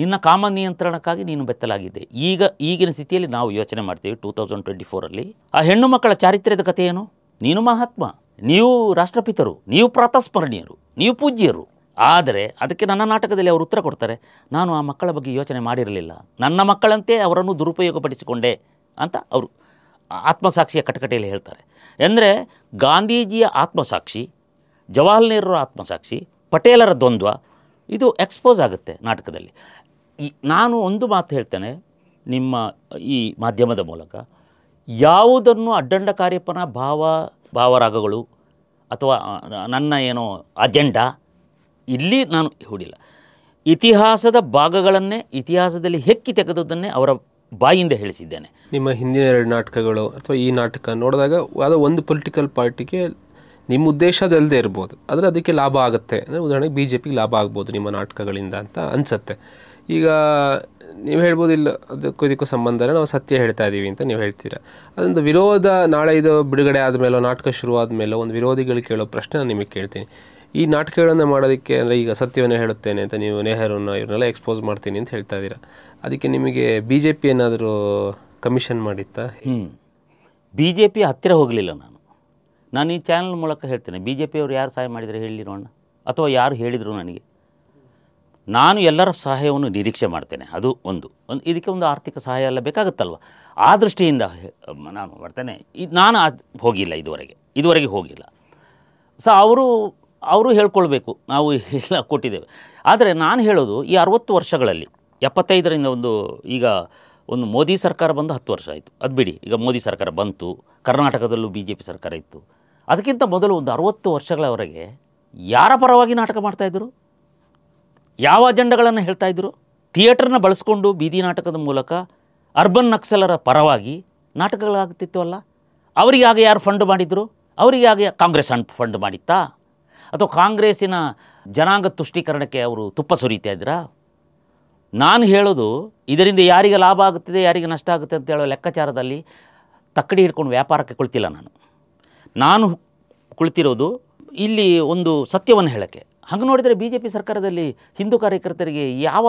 ನಿನ್ನ ಕಾಮ ನಿಯಂತ್ರಣಕ್ಕಾಗಿ ನೀನು ಬೆತ್ತಲಾಗಿದೆ ಈಗ ಈಗಿನ ಸ್ಥಿತಿಯಲ್ಲಿ ನಾವು ಯೋಚನೆ ಮಾಡ್ತೀವಿ ಟೂ ತೌಸಂಡ್ ಟ್ವೆಂಟಿ ಫೋರಲ್ಲಿ ಆ ಹೆಣ್ಣು ಮಕ್ಕಳ ಚಾರಿತ್ರ್ಯದ ಕಥೆ ಏನು ನೀನು ಮಹಾತ್ಮ ನೀವು ರಾಷ್ಟ್ರಪಿತರು ನೀವು ಪ್ರಾತಸ್ಮರಣೀಯರು ನೀವು ಪೂಜ್ಯರು ಆದರೆ ಅದಕ್ಕೆ ನನ್ನ ನಾಟಕದಲ್ಲಿ ಅವರು ಉತ್ತರ ಕೊಡ್ತಾರೆ ನಾನು ಆ ಮಕ್ಕಳ ಬಗ್ಗೆ ಯೋಚನೆ ಮಾಡಿರಲಿಲ್ಲ ನನ್ನ ಮಕ್ಕಳಂತೆ ಅವರನ್ನು ದುರುಪಯೋಗಪಡಿಸಿಕೊಂಡೆ ಅಂತ ಅವರು ಆತ್ಮಸಾಕ್ಷಿಯ ಕಟಕಟೆಯಲ್ಲಿ ಹೇಳ್ತಾರೆ ಅಂದರೆ ಗಾಂಧೀಜಿಯ ಆತ್ಮಸಾಕ್ಷಿ ಜವಾಹರ್ಲಾಲ್ ನೆಹರು ಆತ್ಮಸಾಕ್ಷಿ ಪಟೇಲರ ದ್ವಂದ್ವ ಇದು ಎಕ್ಸ್ಪೋಸ್ ಆಗುತ್ತೆ ನಾಟಕದಲ್ಲಿ ನಾನು ಒಂದು ಮಾತು ಹೇಳ್ತೇನೆ ನಿಮ್ಮ ಈ ಮಾಧ್ಯಮದ ಮೂಲಕ ಯಾವುದನ್ನು ಅಡ್ಡಂಡ ಕಾರ್ಯಪನ ಭಾವ ಭಾವರಾಗಗಳು ಅಥವಾ ನನ್ನ ಏನೋ ಅಜೆಂಡಾ ಇಲ್ಲಿ ನಾನು ಹೂಡಿಲ್ಲ ಇತಿಹಾಸದ ಭಾಗಗಳನ್ನೇ ಇತಿಹಾಸದಲ್ಲಿ ಹೆಕ್ಕಿ ತೆಗೆದದ್ದನ್ನೇ ಅವರ ಬಾಯಿಂದ ಹೇಳಿಸಿದ್ದೇನೆ ನಿಮ್ಮ ಹಿಂದಿನ ಎರಡು ನಾಟಕಗಳು ಅಥವಾ ಈ ನಾಟಕ ನೋಡಿದಾಗ ಅದು ಒಂದು ಪೊಲಿಟಿಕಲ್ ಪಾರ್ಟಿಗೆ ನಿಮ್ಮ ಉದ್ದೇಶದಲ್ಲದೆ ಇರ್ಬೋದು ಆದರೆ ಅದಕ್ಕೆ ಲಾಭ ಆಗುತ್ತೆ ಅಂದರೆ ಉದಾಹರಣೆಗೆ ಬಿ ಜೆ ಪಿ ಲಾಭ ಆಗ್ಬೋದು ನಿಮ್ಮ ನಾಟಕಗಳಿಂದ ಅಂತ ಅನಿಸುತ್ತೆ ಈಗ ನೀವು ಹೇಳ್ಬೋದು ಇಲ್ಲ ಅದಕ್ಕೂ ಇದಕ್ಕೂ ಸಂಬಂಧ ನಾವು ಸತ್ಯ ಹೇಳ್ತಾ ಇದ್ದೀವಿ ಅಂತ ನೀವು ಹೇಳ್ತೀರಾ ಅದೊಂದು ವಿರೋಧ ನಾಳೆ ಇದು ಬಿಡುಗಡೆ ಆದಮೇಲೋ ನಾಟಕ ಶುರು ಮೇಲೋ ಒಂದು ವಿರೋಧಿಗಳು ಕೇಳೋ ಪ್ರಶ್ನೆ ನಾನು ನಿಮಗೆ ಕೇಳ್ತೀನಿ ಈ ನಾಟಕಗಳನ್ನು ಮಾಡೋದಕ್ಕೆ ಅಂದರೆ ಈಗ ಸತ್ಯವನ್ನು ಹೇಳುತ್ತೇನೆ ಅಂತ ನೀವು ನೆಹರುನ ಇವ್ರನ್ನೆಲ್ಲ ಎಕ್ಸ್ಪೋಸ್ ಮಾಡ್ತೀನಿ ಅಂತ ಹೇಳ್ತಾ ಇದ್ದೀರಾ ಅದಕ್ಕೆ ನಿಮಗೆ ಬಿ ಜೆ ಪಿ ಏನಾದರೂ ಕಮಿಷನ್ ಮಾಡಿತ್ತಾ ಹ್ಞೂ ಬಿ ಜೆ ಪಿ ಹತ್ತಿರ ಹೋಗಲಿಲ್ಲ ನಾನು ನಾನು ಈ ಚಾನಲ್ ಮೂಲಕ ಹೇಳ್ತೇನೆ ಬಿ ಜೆ ಪಿಯವರು ಯಾರು ಸಹಾಯ ಮಾಡಿದರೆ ಹೇಳಿ ಅಣ್ಣ ಅಥವಾ ಯಾರು ಹೇಳಿದರು ನನಗೆ ನಾನು ಎಲ್ಲರ ಸಹಾಯವನ್ನು ನಿರೀಕ್ಷೆ ಮಾಡ್ತೇನೆ ಅದು ಒಂದು ಒಂದು ಇದಕ್ಕೆ ಒಂದು ಆರ್ಥಿಕ ಸಹಾಯ ಎಲ್ಲ ಬೇಕಾಗುತ್ತಲ್ವ ಆ ದೃಷ್ಟಿಯಿಂದ ನಾನು ಬರ್ತೇನೆ ಇದು ನಾನು ಹೋಗಿಲ್ಲ ಇದುವರೆಗೆ ಇದುವರೆಗೆ ಹೋಗಿಲ್ಲ ಸೊ ಅವರು ಅವರು ಹೇಳ್ಕೊಳ್ಬೇಕು ನಾವು ಎಲ್ಲ ಕೊಟ್ಟಿದ್ದೇವೆ ಆದರೆ ನಾನು ಹೇಳೋದು ಈ ಅರುವತ್ತು ವರ್ಷಗಳಲ್ಲಿ ಎಪ್ಪತ್ತೈದರಿಂದ ಒಂದು ಈಗ ಒಂದು ಮೋದಿ ಸರ್ಕಾರ ಬಂದು ಹತ್ತು ವರ್ಷ ಆಯಿತು ಅದು ಬಿಡಿ ಈಗ ಮೋದಿ ಸರ್ಕಾರ ಬಂತು ಕರ್ನಾಟಕದಲ್ಲೂ ಬಿ ಜೆ ಪಿ ಸರ್ಕಾರ ಇತ್ತು ಅದಕ್ಕಿಂತ ಮೊದಲು ಒಂದು ಅರುವತ್ತು ವರ್ಷಗಳವರೆಗೆ ಯಾರ ಪರವಾಗಿ ನಾಟಕ ಮಾಡ್ತಾಯಿದ್ರು ಯಾವ ಅಜೆಂಡಗಳನ್ನು ಹೇಳ್ತಾಯಿದ್ರು ಥಿಯೇಟರ್ನ ಬಳಸ್ಕೊಂಡು ಬೀದಿ ನಾಟಕದ ಮೂಲಕ ಅರ್ಬನ್ ನಕ್ಸಲರ ಪರವಾಗಿ ನಾಟಕಗಳಾಗ್ತಿತ್ತು ಅಲ್ಲ ಅವರಿಗಾಗ ಯಾರು ಫಂಡ್ ಮಾಡಿದರು ಅವರಿಗಾಗ ಕಾಂಗ್ರೆಸ್ ಫಂಡ್ ಮಾಡಿತ್ತಾ ಅಥವಾ ಕಾಂಗ್ರೆಸ್ಸಿನ ಜನಾಂಗ ತುಷ್ಟೀಕರಣಕ್ಕೆ ಅವರು ತುಪ್ಪ ಸುರಿತಾ ಇದ್ರಾ ನಾನು ಹೇಳೋದು ಇದರಿಂದ ಯಾರಿಗೆ ಲಾಭ ಆಗುತ್ತಿದೆ ಯಾರಿಗೆ ನಷ್ಟ ಆಗುತ್ತೆ ಅಂತ ಹೇಳೋ ಲೆಕ್ಕಾಚಾರದಲ್ಲಿ ತಕ್ಕಡಿ ಹಿಡ್ಕೊಂಡು ವ್ಯಾಪಾರಕ್ಕೆ ಕುಳಿತಿಲ್ಲ ನಾನು ನಾನು ಕುಳಿತಿರೋದು ಇಲ್ಲಿ ಒಂದು ಸತ್ಯವನ್ನು ಹೇಳೋಕ್ಕೆ ಹಂಗೆ ನೋಡಿದರೆ ಬಿ ಜೆ ಪಿ ಸರ್ಕಾರದಲ್ಲಿ ಹಿಂದೂ ಕಾರ್ಯಕರ್ತರಿಗೆ ಯಾವ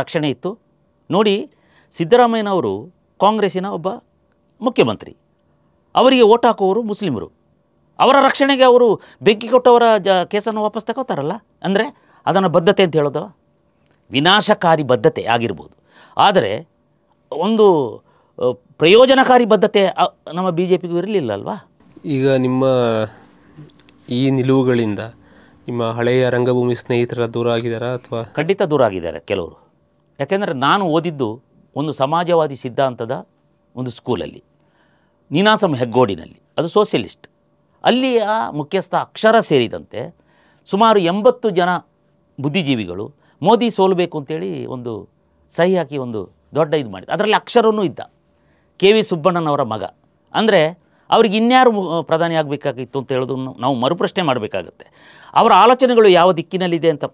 ರಕ್ಷಣೆ ಇತ್ತು ನೋಡಿ ಸಿದ್ದರಾಮಯ್ಯನವರು ಕಾಂಗ್ರೆಸ್ಸಿನ ಒಬ್ಬ ಮುಖ್ಯಮಂತ್ರಿ ಅವರಿಗೆ ಓಟ್ ಹಾಕುವವರು ಮುಸ್ಲಿಮರು ಅವರ ರಕ್ಷಣೆಗೆ ಅವರು ಬೆಂಕಿ ಕೊಟ್ಟವರ ಜ ಕೇಸನ್ನು ವಾಪಸ್ ತಗೋತಾರಲ್ಲ ಅಂದರೆ ಅದನ್ನು ಬದ್ಧತೆ ಅಂತ ಹೇಳೋದು ವಿನಾಶಕಾರಿ ಬದ್ಧತೆ ಆಗಿರ್ಬೋದು ಆದರೆ ಒಂದು ಪ್ರಯೋಜನಕಾರಿ ಬದ್ಧತೆ ನಮ್ಮ ಬಿ ಜೆ ಪಿಗೂ ಇರಲಿಲ್ಲ ಅಲ್ವಾ ಈಗ ನಿಮ್ಮ ಈ ನಿಲುವುಗಳಿಂದ ನಿಮ್ಮ ಹಳೆಯ ರಂಗಭೂಮಿ ಸ್ನೇಹಿತರ ದೂರ ಆಗಿದ್ದಾರಾ ಅಥವಾ ಖಂಡಿತ ದೂರ ಆಗಿದ್ದಾರೆ ಕೆಲವರು ಯಾಕೆಂದರೆ ನಾನು ಓದಿದ್ದು ಒಂದು ಸಮಾಜವಾದಿ ಸಿದ್ಧಾಂತದ ಒಂದು ಸ್ಕೂಲಲ್ಲಿ ನೀನಾಸಂ ಹೆಗ್ಗೋಡಿನಲ್ಲಿ ಅದು ಸೋಷಿಯಲಿಸ್ಟ್ ಅಲ್ಲಿಯ ಮುಖ್ಯಸ್ಥ ಅಕ್ಷರ ಸೇರಿದಂತೆ ಸುಮಾರು ಎಂಬತ್ತು ಜನ ಬುದ್ಧಿಜೀವಿಗಳು ಮೋದಿ ಸೋಲಬೇಕು ಅಂತೇಳಿ ಒಂದು ಸಹಿ ಹಾಕಿ ಒಂದು ದೊಡ್ಡ ಇದು ಮಾಡಿದೆ ಅದರಲ್ಲಿ ಅಕ್ಷರವೂ ಇದ್ದ ಕೆ ವಿ ಸುಬ್ಬಣ್ಣನವರ ಮಗ ಅಂದರೆ ಅವ್ರಿಗೆ ಇನ್ಯಾರು ಪ್ರಧಾನಿ ಆಗಬೇಕಾಗಿತ್ತು ಅಂತ ಹೇಳೋದು ನಾವು ಮರುಪ್ರಶ್ನೆ ಮಾಡಬೇಕಾಗುತ್ತೆ ಅವರ ಆಲೋಚನೆಗಳು ಯಾವ ದಿಕ್ಕಿನಲ್ಲಿದೆ ಅಂತ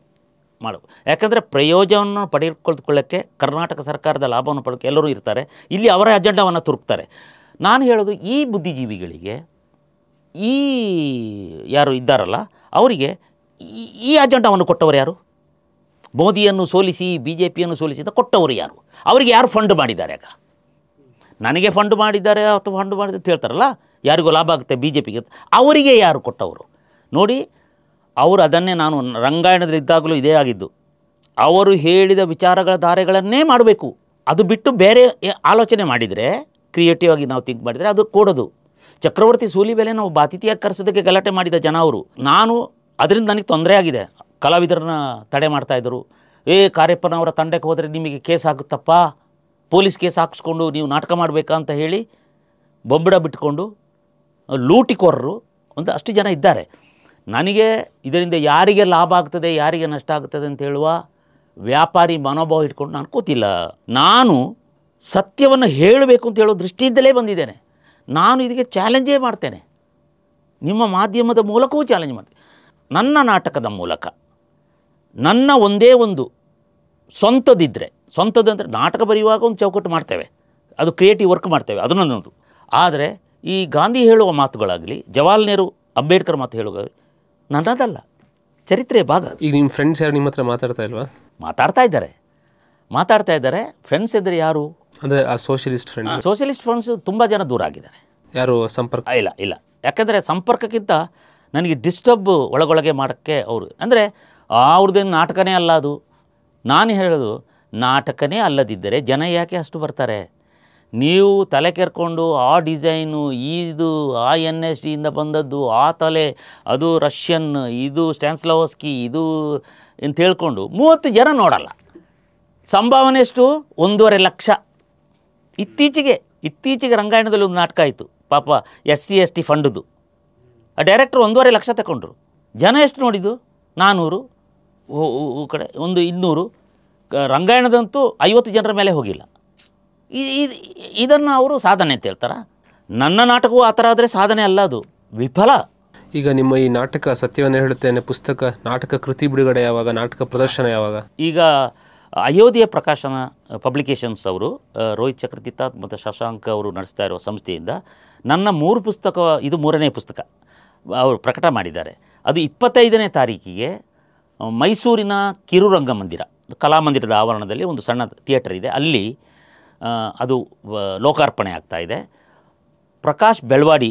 ಮಾಡು ಯಾಕಂದರೆ ಪ್ರಯೋಜನವನ್ನು ಪಡೆದುಕೊಳ್ಳೋಕ್ಕೆ ಕರ್ನಾಟಕ ಸರ್ಕಾರದ ಲಾಭವನ್ನು ಪಡೋಕ್ಕೆ ಎಲ್ಲರೂ ಇರ್ತಾರೆ ಇಲ್ಲಿ ಅವರ ಅಜೆಂಡಾವನ್ನು ತುರುಕ್ತಾರೆ ನಾನು ಹೇಳೋದು ಈ ಬುದ್ಧಿಜೀವಿಗಳಿಗೆ ಈ ಯಾರು ಇದ್ದಾರಲ್ಲ ಅವರಿಗೆ ಈ ಅಜೆಂಡಾವನ್ನು ಕೊಟ್ಟವರು ಯಾರು ಮೋದಿಯನ್ನು ಸೋಲಿಸಿ ಬಿ ಜೆ ಪಿಯನ್ನು ಸೋಲಿಸಿದ ಕೊಟ್ಟವರು ಯಾರು ಅವರಿಗೆ ಯಾರು ಫಂಡ್ ಮಾಡಿದ್ದಾರೆ ಆಗ ನನಗೆ ಫಂಡ್ ಮಾಡಿದ್ದಾರೆ ಅಥವಾ ಫಂಡ್ ಮಾಡಿದೆ ಅಂತ ಹೇಳ್ತಾರಲ್ಲ ಯಾರಿಗೂ ಲಾಭ ಆಗುತ್ತೆ ಬಿ ಜೆ ಪಿಗೆ ಅವರಿಗೆ ಯಾರು ಕೊಟ್ಟವರು ನೋಡಿ ಅವರು ಅದನ್ನೇ ನಾನು ರಂಗಾಯಣದಲ್ಲಿದ್ದಾಗಲೂ ಇದೇ ಆಗಿದ್ದು ಅವರು ಹೇಳಿದ ವಿಚಾರಗಳ ಧಾರೆಗಳನ್ನೇ ಮಾಡಬೇಕು ಅದು ಬಿಟ್ಟು ಬೇರೆ ಆಲೋಚನೆ ಮಾಡಿದರೆ ಕ್ರಿಯೇಟಿವ್ ಆಗಿ ನಾವು ಥಿಂಕ್ ಮಾಡಿದರೆ ಅದು ಕೊಡೋದು ಚಕ್ರವರ್ತಿ ಸೂಲಿ ಬೆಲೆ ನಾವು ಬಾತಿತಿಯ ಕರೆಸೋದಕ್ಕೆ ಗಲಾಟೆ ಮಾಡಿದ ಜನ ಅವರು ನಾನು ಅದರಿಂದ ನನಗೆ ತೊಂದರೆ ಆಗಿದೆ ಕಲಾವಿದರನ್ನ ತಡೆ ಮಾಡ್ತಾಯಿದ್ರು ಏ ಕಾರ್ಯಪ್ಪನವರ ತಂಡಕ್ಕೆ ಹೋದರೆ ನಿಮಗೆ ಕೇಸ್ ಆಗುತ್ತಪ್ಪ ಪೊಲೀಸ್ ಕೇಸ್ ಹಾಕಿಸ್ಕೊಂಡು ನೀವು ನಾಟಕ ಮಾಡಬೇಕಾ ಅಂತ ಹೇಳಿ ಬೊಂಬಿಡ ಬಿಟ್ಕೊಂಡು ಲೂಟಿಕೋರರು ಒಂದು ಅಷ್ಟು ಜನ ಇದ್ದಾರೆ ನನಗೆ ಇದರಿಂದ ಯಾರಿಗೆ ಲಾಭ ಆಗ್ತದೆ ಯಾರಿಗೆ ನಷ್ಟ ಆಗ್ತದೆ ಅಂತ ಹೇಳುವ ವ್ಯಾಪಾರಿ ಮನೋಭಾವ ಇಟ್ಕೊಂಡು ನಾನು ಕೂತಿಲ್ಲ ನಾನು ಸತ್ಯವನ್ನು ಹೇಳಬೇಕು ಅಂತ ಹೇಳೋ ದೃಷ್ಟಿಯಿಂದಲೇ ಬಂದಿದ್ದೇನೆ ನಾನು ಇದಕ್ಕೆ ಚಾಲೆಂಜೇ ಮಾಡ್ತೇನೆ ನಿಮ್ಮ ಮಾಧ್ಯಮದ ಮೂಲಕವೂ ಚಾಲೆಂಜ್ ಮಾಡ್ತೇನೆ ನನ್ನ ನಾಟಕದ ಮೂಲಕ ನನ್ನ ಒಂದೇ ಒಂದು ಸ್ವಂತದಿದ್ದರೆ ಸ್ವಂತದಂದರೆ ನಾಟಕ ಬರೆಯುವಾಗ ಒಂದು ಚೌಕಟ್ಟು ಮಾಡ್ತೇವೆ ಅದು ಕ್ರಿಯೇಟಿವ್ ವರ್ಕ್ ಮಾಡ್ತೇವೆ ಅದನ್ನೊಂದು ಆದರೆ ಈ ಗಾಂಧಿ ಹೇಳುವ ಮಾತುಗಳಾಗಲಿ ಜವಾಹರ್ ನೆಹರು ಅಂಬೇಡ್ಕರ್ ಮಾತು ಹೇಳುವಾಗ ನನ್ನದಲ್ಲ ಚರಿತ್ರೆ ಭಾಗ ಈಗ ನಿಮ್ಮ ಫ್ರೆಂಡ್ಸ್ ಯಾರು ನಿಮ್ಮ ಹತ್ರ ಮಾತಾಡ್ತಾ ಇಲ್ವಾ ಮಾತಾಡ್ತಾ ಇದ್ದಾರೆ ಮಾತಾಡ್ತಾ ಇದ್ದಾರೆ ಫ್ರೆಂಡ್ಸ್ ಇದ್ದರೆ ಯಾರು ಅಂದರೆ ಆ ಸೋಷಿಯಲಿಸ್ಟ್ ಫ್ರೆಂಡ್ ಸೋಷಿಯಲಿಸ್ಟ್ ಫ್ರೆಂಡ್ಸ್ ತುಂಬ ಜನ ದೂರ ಆಗಿದ್ದಾರೆ ಯಾರು ಸಂಪರ್ಕ ಇಲ್ಲ ಇಲ್ಲ ಯಾಕೆಂದರೆ ಸಂಪರ್ಕಕ್ಕಿಂತ ನನಗೆ ಡಿಸ್ಟರ್ಬ್ ಒಳಗೊಳಗೆ ಮಾಡೋಕ್ಕೆ ಅವರು ಅಂದರೆ ಅವ್ರದ್ದೇನು ನಾಟಕನೇ ಅಲ್ಲ ಅದು ನಾನು ಹೇಳೋದು ನಾಟಕನೇ ಅಲ್ಲದಿದ್ದರೆ ಜನ ಯಾಕೆ ಅಷ್ಟು ಬರ್ತಾರೆ ನೀವು ತಲೆ ಕೆರ್ಕೊಂಡು ಆ ಡಿಸೈನು ಇದು ಆ ಎನ್ ಎಸ್ ಟಿಯಿಂದ ಬಂದದ್ದು ಆ ತಲೆ ಅದು ರಷ್ಯನ್ ಇದು ಸ್ಟ್ಯಾನ್ಸ್ಲವಸ್ಕಿ ಇದು ಅಂತ ಹೇಳ್ಕೊಂಡು ಮೂವತ್ತು ಜನ ನೋಡಲ್ಲ ಸಂಭಾವನೆ ಎಷ್ಟು ಒಂದೂವರೆ ಲಕ್ಷ ಇತ್ತೀಚೆಗೆ ಇತ್ತೀಚೆಗೆ ರಂಗಾಯಣದಲ್ಲಿ ಒಂದು ನಾಟಕ ಆಯಿತು ಪಾಪ ಎಸ್ ಸಿ ಎಸ್ ಟಿ ಫಂಡದು ಆ ಡೈರೆಕ್ಟ್ರು ಒಂದೂವರೆ ಲಕ್ಷ ತಗೊಂಡ್ರು ಜನ ಎಷ್ಟು ನೋಡಿದ್ದು ನಾನ್ನೂರು ಕಡೆ ಒಂದು ಇನ್ನೂರು ರಂಗಾಯಣದಂತೂ ಐವತ್ತು ಜನರ ಮೇಲೆ ಹೋಗಿಲ್ಲ ಈ ಇದನ್ನು ಅವರು ಸಾಧನೆ ಅಂತ ಹೇಳ್ತಾರೆ ನನ್ನ ನಾಟಕವು ಆ ಥರ ಆದರೆ ಸಾಧನೆ ಅಲ್ಲ ಅದು ವಿಫಲ ಈಗ ನಿಮ್ಮ ಈ ನಾಟಕ ಸತ್ಯವನ್ನು ಹೇಳುತ್ತೇನೆ ಪುಸ್ತಕ ನಾಟಕ ಕೃತಿ ಬಿಡುಗಡೆ ಯಾವಾಗ ನಾಟಕ ಪ್ರದರ್ಶನ ಯಾವಾಗ ಈಗ ಅಯೋಧ್ಯೆ ಪ್ರಕಾಶನ ಪಬ್ಲಿಕೇಶನ್ಸ್ ಅವರು ರೋಹಿತ್ ಚಕ್ರತೀರ್ಥ ಮತ್ತು ಶಶಾಂಕ್ ಅವರು ನಡೆಸ್ತಾ ಇರೋ ಸಂಸ್ಥೆಯಿಂದ ನನ್ನ ಮೂರು ಪುಸ್ತಕ ಇದು ಮೂರನೇ ಪುಸ್ತಕ ಅವರು ಪ್ರಕಟ ಮಾಡಿದ್ದಾರೆ ಅದು ಇಪ್ಪತ್ತೈದನೇ ತಾರೀಕಿಗೆ ಮೈಸೂರಿನ ಕಿರುರಂಗ ಮಂದಿರ ಕಲಾಮಂದಿರದ ಆವರಣದಲ್ಲಿ ಒಂದು ಸಣ್ಣ ಥಿಯೇಟರ್ ಇದೆ ಅಲ್ಲಿ ಅದು ಲೋಕಾರ್ಪಣೆ ಆಗ್ತಾ ಇದೆ ಪ್ರಕಾಶ್ ಬೆಳ್ವಾಡಿ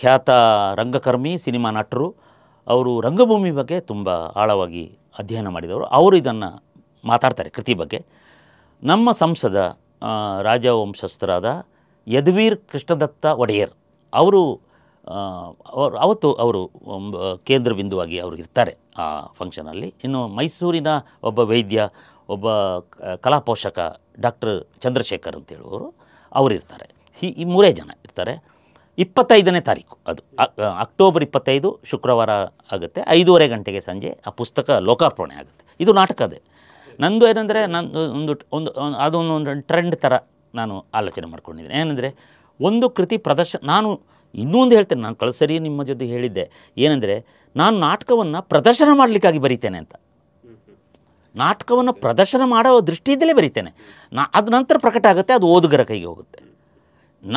ಖ್ಯಾತ ರಂಗಕರ್ಮಿ ಸಿನಿಮಾ ನಟರು ಅವರು ರಂಗಭೂಮಿ ಬಗ್ಗೆ ತುಂಬ ಆಳವಾಗಿ ಅಧ್ಯಯನ ಮಾಡಿದವರು ಅವರು ಇದನ್ನು ಮಾತಾಡ್ತಾರೆ ಕೃತಿ ಬಗ್ಗೆ ನಮ್ಮ ಸಂಸದ ರಾಜವಂಶಸ್ಥರಾದ ಯದುವೀರ್ ಕೃಷ್ಣದತ್ತ ಒಡೆಯರ್ ಅವರು ಅವರು ಅವತ್ತು ಅವರು ಕೇಂದ್ರ ಬಿಂದುವಾಗಿ ಅವರು ಇರ್ತಾರೆ ಆ ಫಂಕ್ಷನಲ್ಲಿ ಇನ್ನು ಮೈಸೂರಿನ ಒಬ್ಬ ವೈದ್ಯ ಒಬ್ಬ ಕಲಾ ಪೋಷಕ ಡಾಕ್ಟರ್ ಚಂದ್ರಶೇಖರ್ ಅಂತ ಅವರು ಇರ್ತಾರೆ ಈ ಈ ಮೂರೇ ಜನ ಇರ್ತಾರೆ ಇಪ್ಪತ್ತೈದನೇ ತಾರೀಕು ಅದು ಅಕ್ಟೋಬರ್ ಇಪ್ಪತ್ತೈದು ಶುಕ್ರವಾರ ಆಗುತ್ತೆ ಐದೂವರೆ ಗಂಟೆಗೆ ಸಂಜೆ ಆ ಪುಸ್ತಕ ಲೋಕಾರ್ಪಣೆ ಆಗುತ್ತೆ ಇದು ನಾಟಕದೇ ನಂದು ಏನಂದರೆ ನಂದು ಒಂದು ಒಂದು ಅದೊಂದು ಒಂದು ಟ್ರೆಂಡ್ ಥರ ನಾನು ಆಲೋಚನೆ ಮಾಡ್ಕೊಂಡಿದ್ದೀನಿ ಏನಂದರೆ ಒಂದು ಕೃತಿ ಪ್ರದರ್ಶನ ನಾನು ಇನ್ನೊಂದು ಹೇಳ್ತೇನೆ ನಾನು ಕಳ್ಸರಿ ನಿಮ್ಮ ಜೊತೆ ಹೇಳಿದ್ದೆ ಏನಂದರೆ ನಾನು ನಾಟಕವನ್ನು ಪ್ರದರ್ಶನ ಮಾಡಲಿಕ್ಕಾಗಿ ಬರೀತೇನೆ ಅಂತ ನಾಟಕವನ್ನು ಪ್ರದರ್ಶನ ಮಾಡೋ ದೃಷ್ಟಿಯಿಂದಲೇ ಬರೀತೇನೆ ನಾ ಅದು ನಂತರ ಪ್ರಕಟ ಆಗುತ್ತೆ ಅದು ಓದುಗರ ಕೈಗೆ ಹೋಗುತ್ತೆ ನ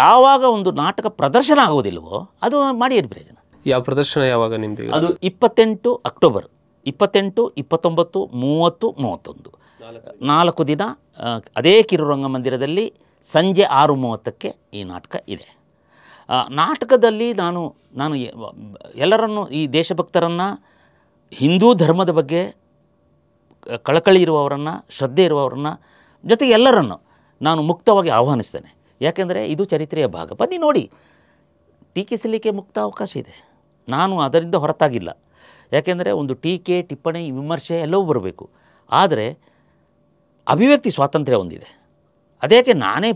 ಯಾವಾಗ ಒಂದು ನಾಟಕ ಪ್ರದರ್ಶನ ಆಗೋದಿಲ್ವೋ ಅದು ಮಾಡಿ ಏನು ಪ್ರಯೋಜನ ಯಾವ ಪ್ರದರ್ಶನ ಯಾವಾಗ ನಿಮ್ದು ಅದು ಇಪ್ಪತ್ತೆಂಟು ಅಕ್ಟೋಬರ್ ಇಪ್ಪತ್ತೆಂಟು ಇಪ್ಪತ್ತೊಂಬತ್ತು ಮೂವತ್ತು ಮೂವತ್ತೊಂದು ನಾಲ್ಕು ದಿನ ಅದೇ ಕಿರು ಮಂದಿರದಲ್ಲಿ ಸಂಜೆ ಆರು ಮೂವತ್ತಕ್ಕೆ ಈ ನಾಟಕ ಇದೆ ನಾಟಕದಲ್ಲಿ ನಾನು ನಾನು ಎಲ್ಲರನ್ನು ಈ ದೇಶಭಕ್ತರನ್ನು ಹಿಂದೂ ಧರ್ಮದ ಬಗ್ಗೆ ಕಳಕಳಿ ಇರುವವರನ್ನು ಶ್ರದ್ಧೆ ಇರುವವರನ್ನು ಜೊತೆಗೆ ಎಲ್ಲರನ್ನು ನಾನು ಮುಕ್ತವಾಗಿ ಆಹ್ವಾನಿಸ್ತೇನೆ ಯಾಕೆಂದರೆ ಇದು ಚರಿತ್ರೆಯ ಭಾಗ ಬನ್ನಿ ನೋಡಿ ಟೀಕಿಸಲಿಕ್ಕೆ ಮುಕ್ತ ಅವಕಾಶ ಇದೆ ನಾನು ಅದರಿಂದ ಹೊರತಾಗಿಲ್ಲ ಯಾಕೆಂದರೆ ಒಂದು ಟೀಕೆ ಟಿಪ್ಪಣಿ ವಿಮರ್ಶೆ ಎಲ್ಲವೂ ಬರಬೇಕು ಆದರೆ ಅಭಿವ್ಯಕ್ತಿ ಸ್ವಾತಂತ್ರ್ಯ ಒಂದಿದೆ ಅದೇಕೆ ನಾನೇ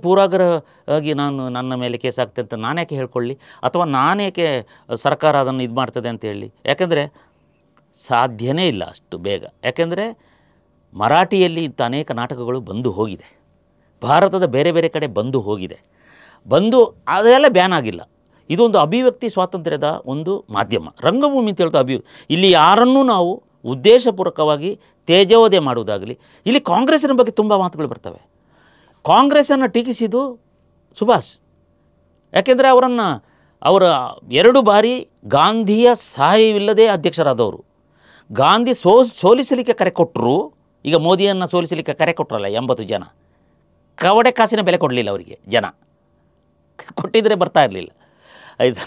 ಆಗಿ ನಾನು ನನ್ನ ಮೇಲೆ ಕೇಸ್ ಆಗ್ತದೆ ಅಂತ ಯಾಕೆ ಹೇಳ್ಕೊಳ್ಳಿ ಅಥವಾ ನಾನೇಕೆ ಸರ್ಕಾರ ಅದನ್ನು ಇದು ಮಾಡ್ತದೆ ಅಂತ ಹೇಳಿ ಯಾಕೆಂದರೆ ಸಾಧ್ಯನೇ ಇಲ್ಲ ಅಷ್ಟು ಬೇಗ ಯಾಕೆಂದರೆ ಮರಾಠಿಯಲ್ಲಿ ಇಂಥ ಅನೇಕ ನಾಟಕಗಳು ಬಂದು ಹೋಗಿದೆ ಭಾರತದ ಬೇರೆ ಬೇರೆ ಕಡೆ ಬಂದು ಹೋಗಿದೆ ಬಂದು ಅದೆಲ್ಲ ಬ್ಯಾನ್ ಆಗಿಲ್ಲ ಇದೊಂದು ಅಭಿವ್ಯಕ್ತಿ ಸ್ವಾತಂತ್ರ್ಯದ ಒಂದು ಮಾಧ್ಯಮ ರಂಗಭೂಮಿ ಅಂತ ಹೇಳ್ತಾ ಅಭಿ ಇಲ್ಲಿ ಯಾರನ್ನೂ ನಾವು ಉದ್ದೇಶಪೂರ್ವಕವಾಗಿ ತೇಜೋದೆ ಮಾಡುವುದಾಗಲಿ ಇಲ್ಲಿ ಕಾಂಗ್ರೆಸ್ಸಿನ ಬಗ್ಗೆ ತುಂಬ ಮಾತುಗಳು ಬರ್ತವೆ ಕಾಂಗ್ರೆಸ್ಸನ್ನು ಟೀಕಿಸಿದ್ದು ಸುಭಾಷ್ ಯಾಕೆಂದರೆ ಅವರನ್ನು ಅವರ ಎರಡು ಬಾರಿ ಗಾಂಧಿಯ ಸಹಾಯವಿಲ್ಲದೆ ಅಧ್ಯಕ್ಷರಾದವರು ಗಾಂಧಿ ಸೋ ಸೋಲಿಸಲಿಕ್ಕೆ ಕರೆ ಕೊಟ್ಟರು ಈಗ ಮೋದಿಯನ್ನು ಸೋಲಿಸಲಿಕ್ಕೆ ಕರೆ ಕೊಟ್ಟರಲ್ಲ ಎಂಬತ್ತು ಜನ ಕವಡೆ ಕಾಸಿನ ಬೆಲೆ ಕೊಡಲಿಲ್ಲ ಅವರಿಗೆ ಜನ ಕೊಟ್ಟಿದ್ರೆ ಬರ್ತಾ ಇರಲಿಲ್ಲ ಆಯಿತಾ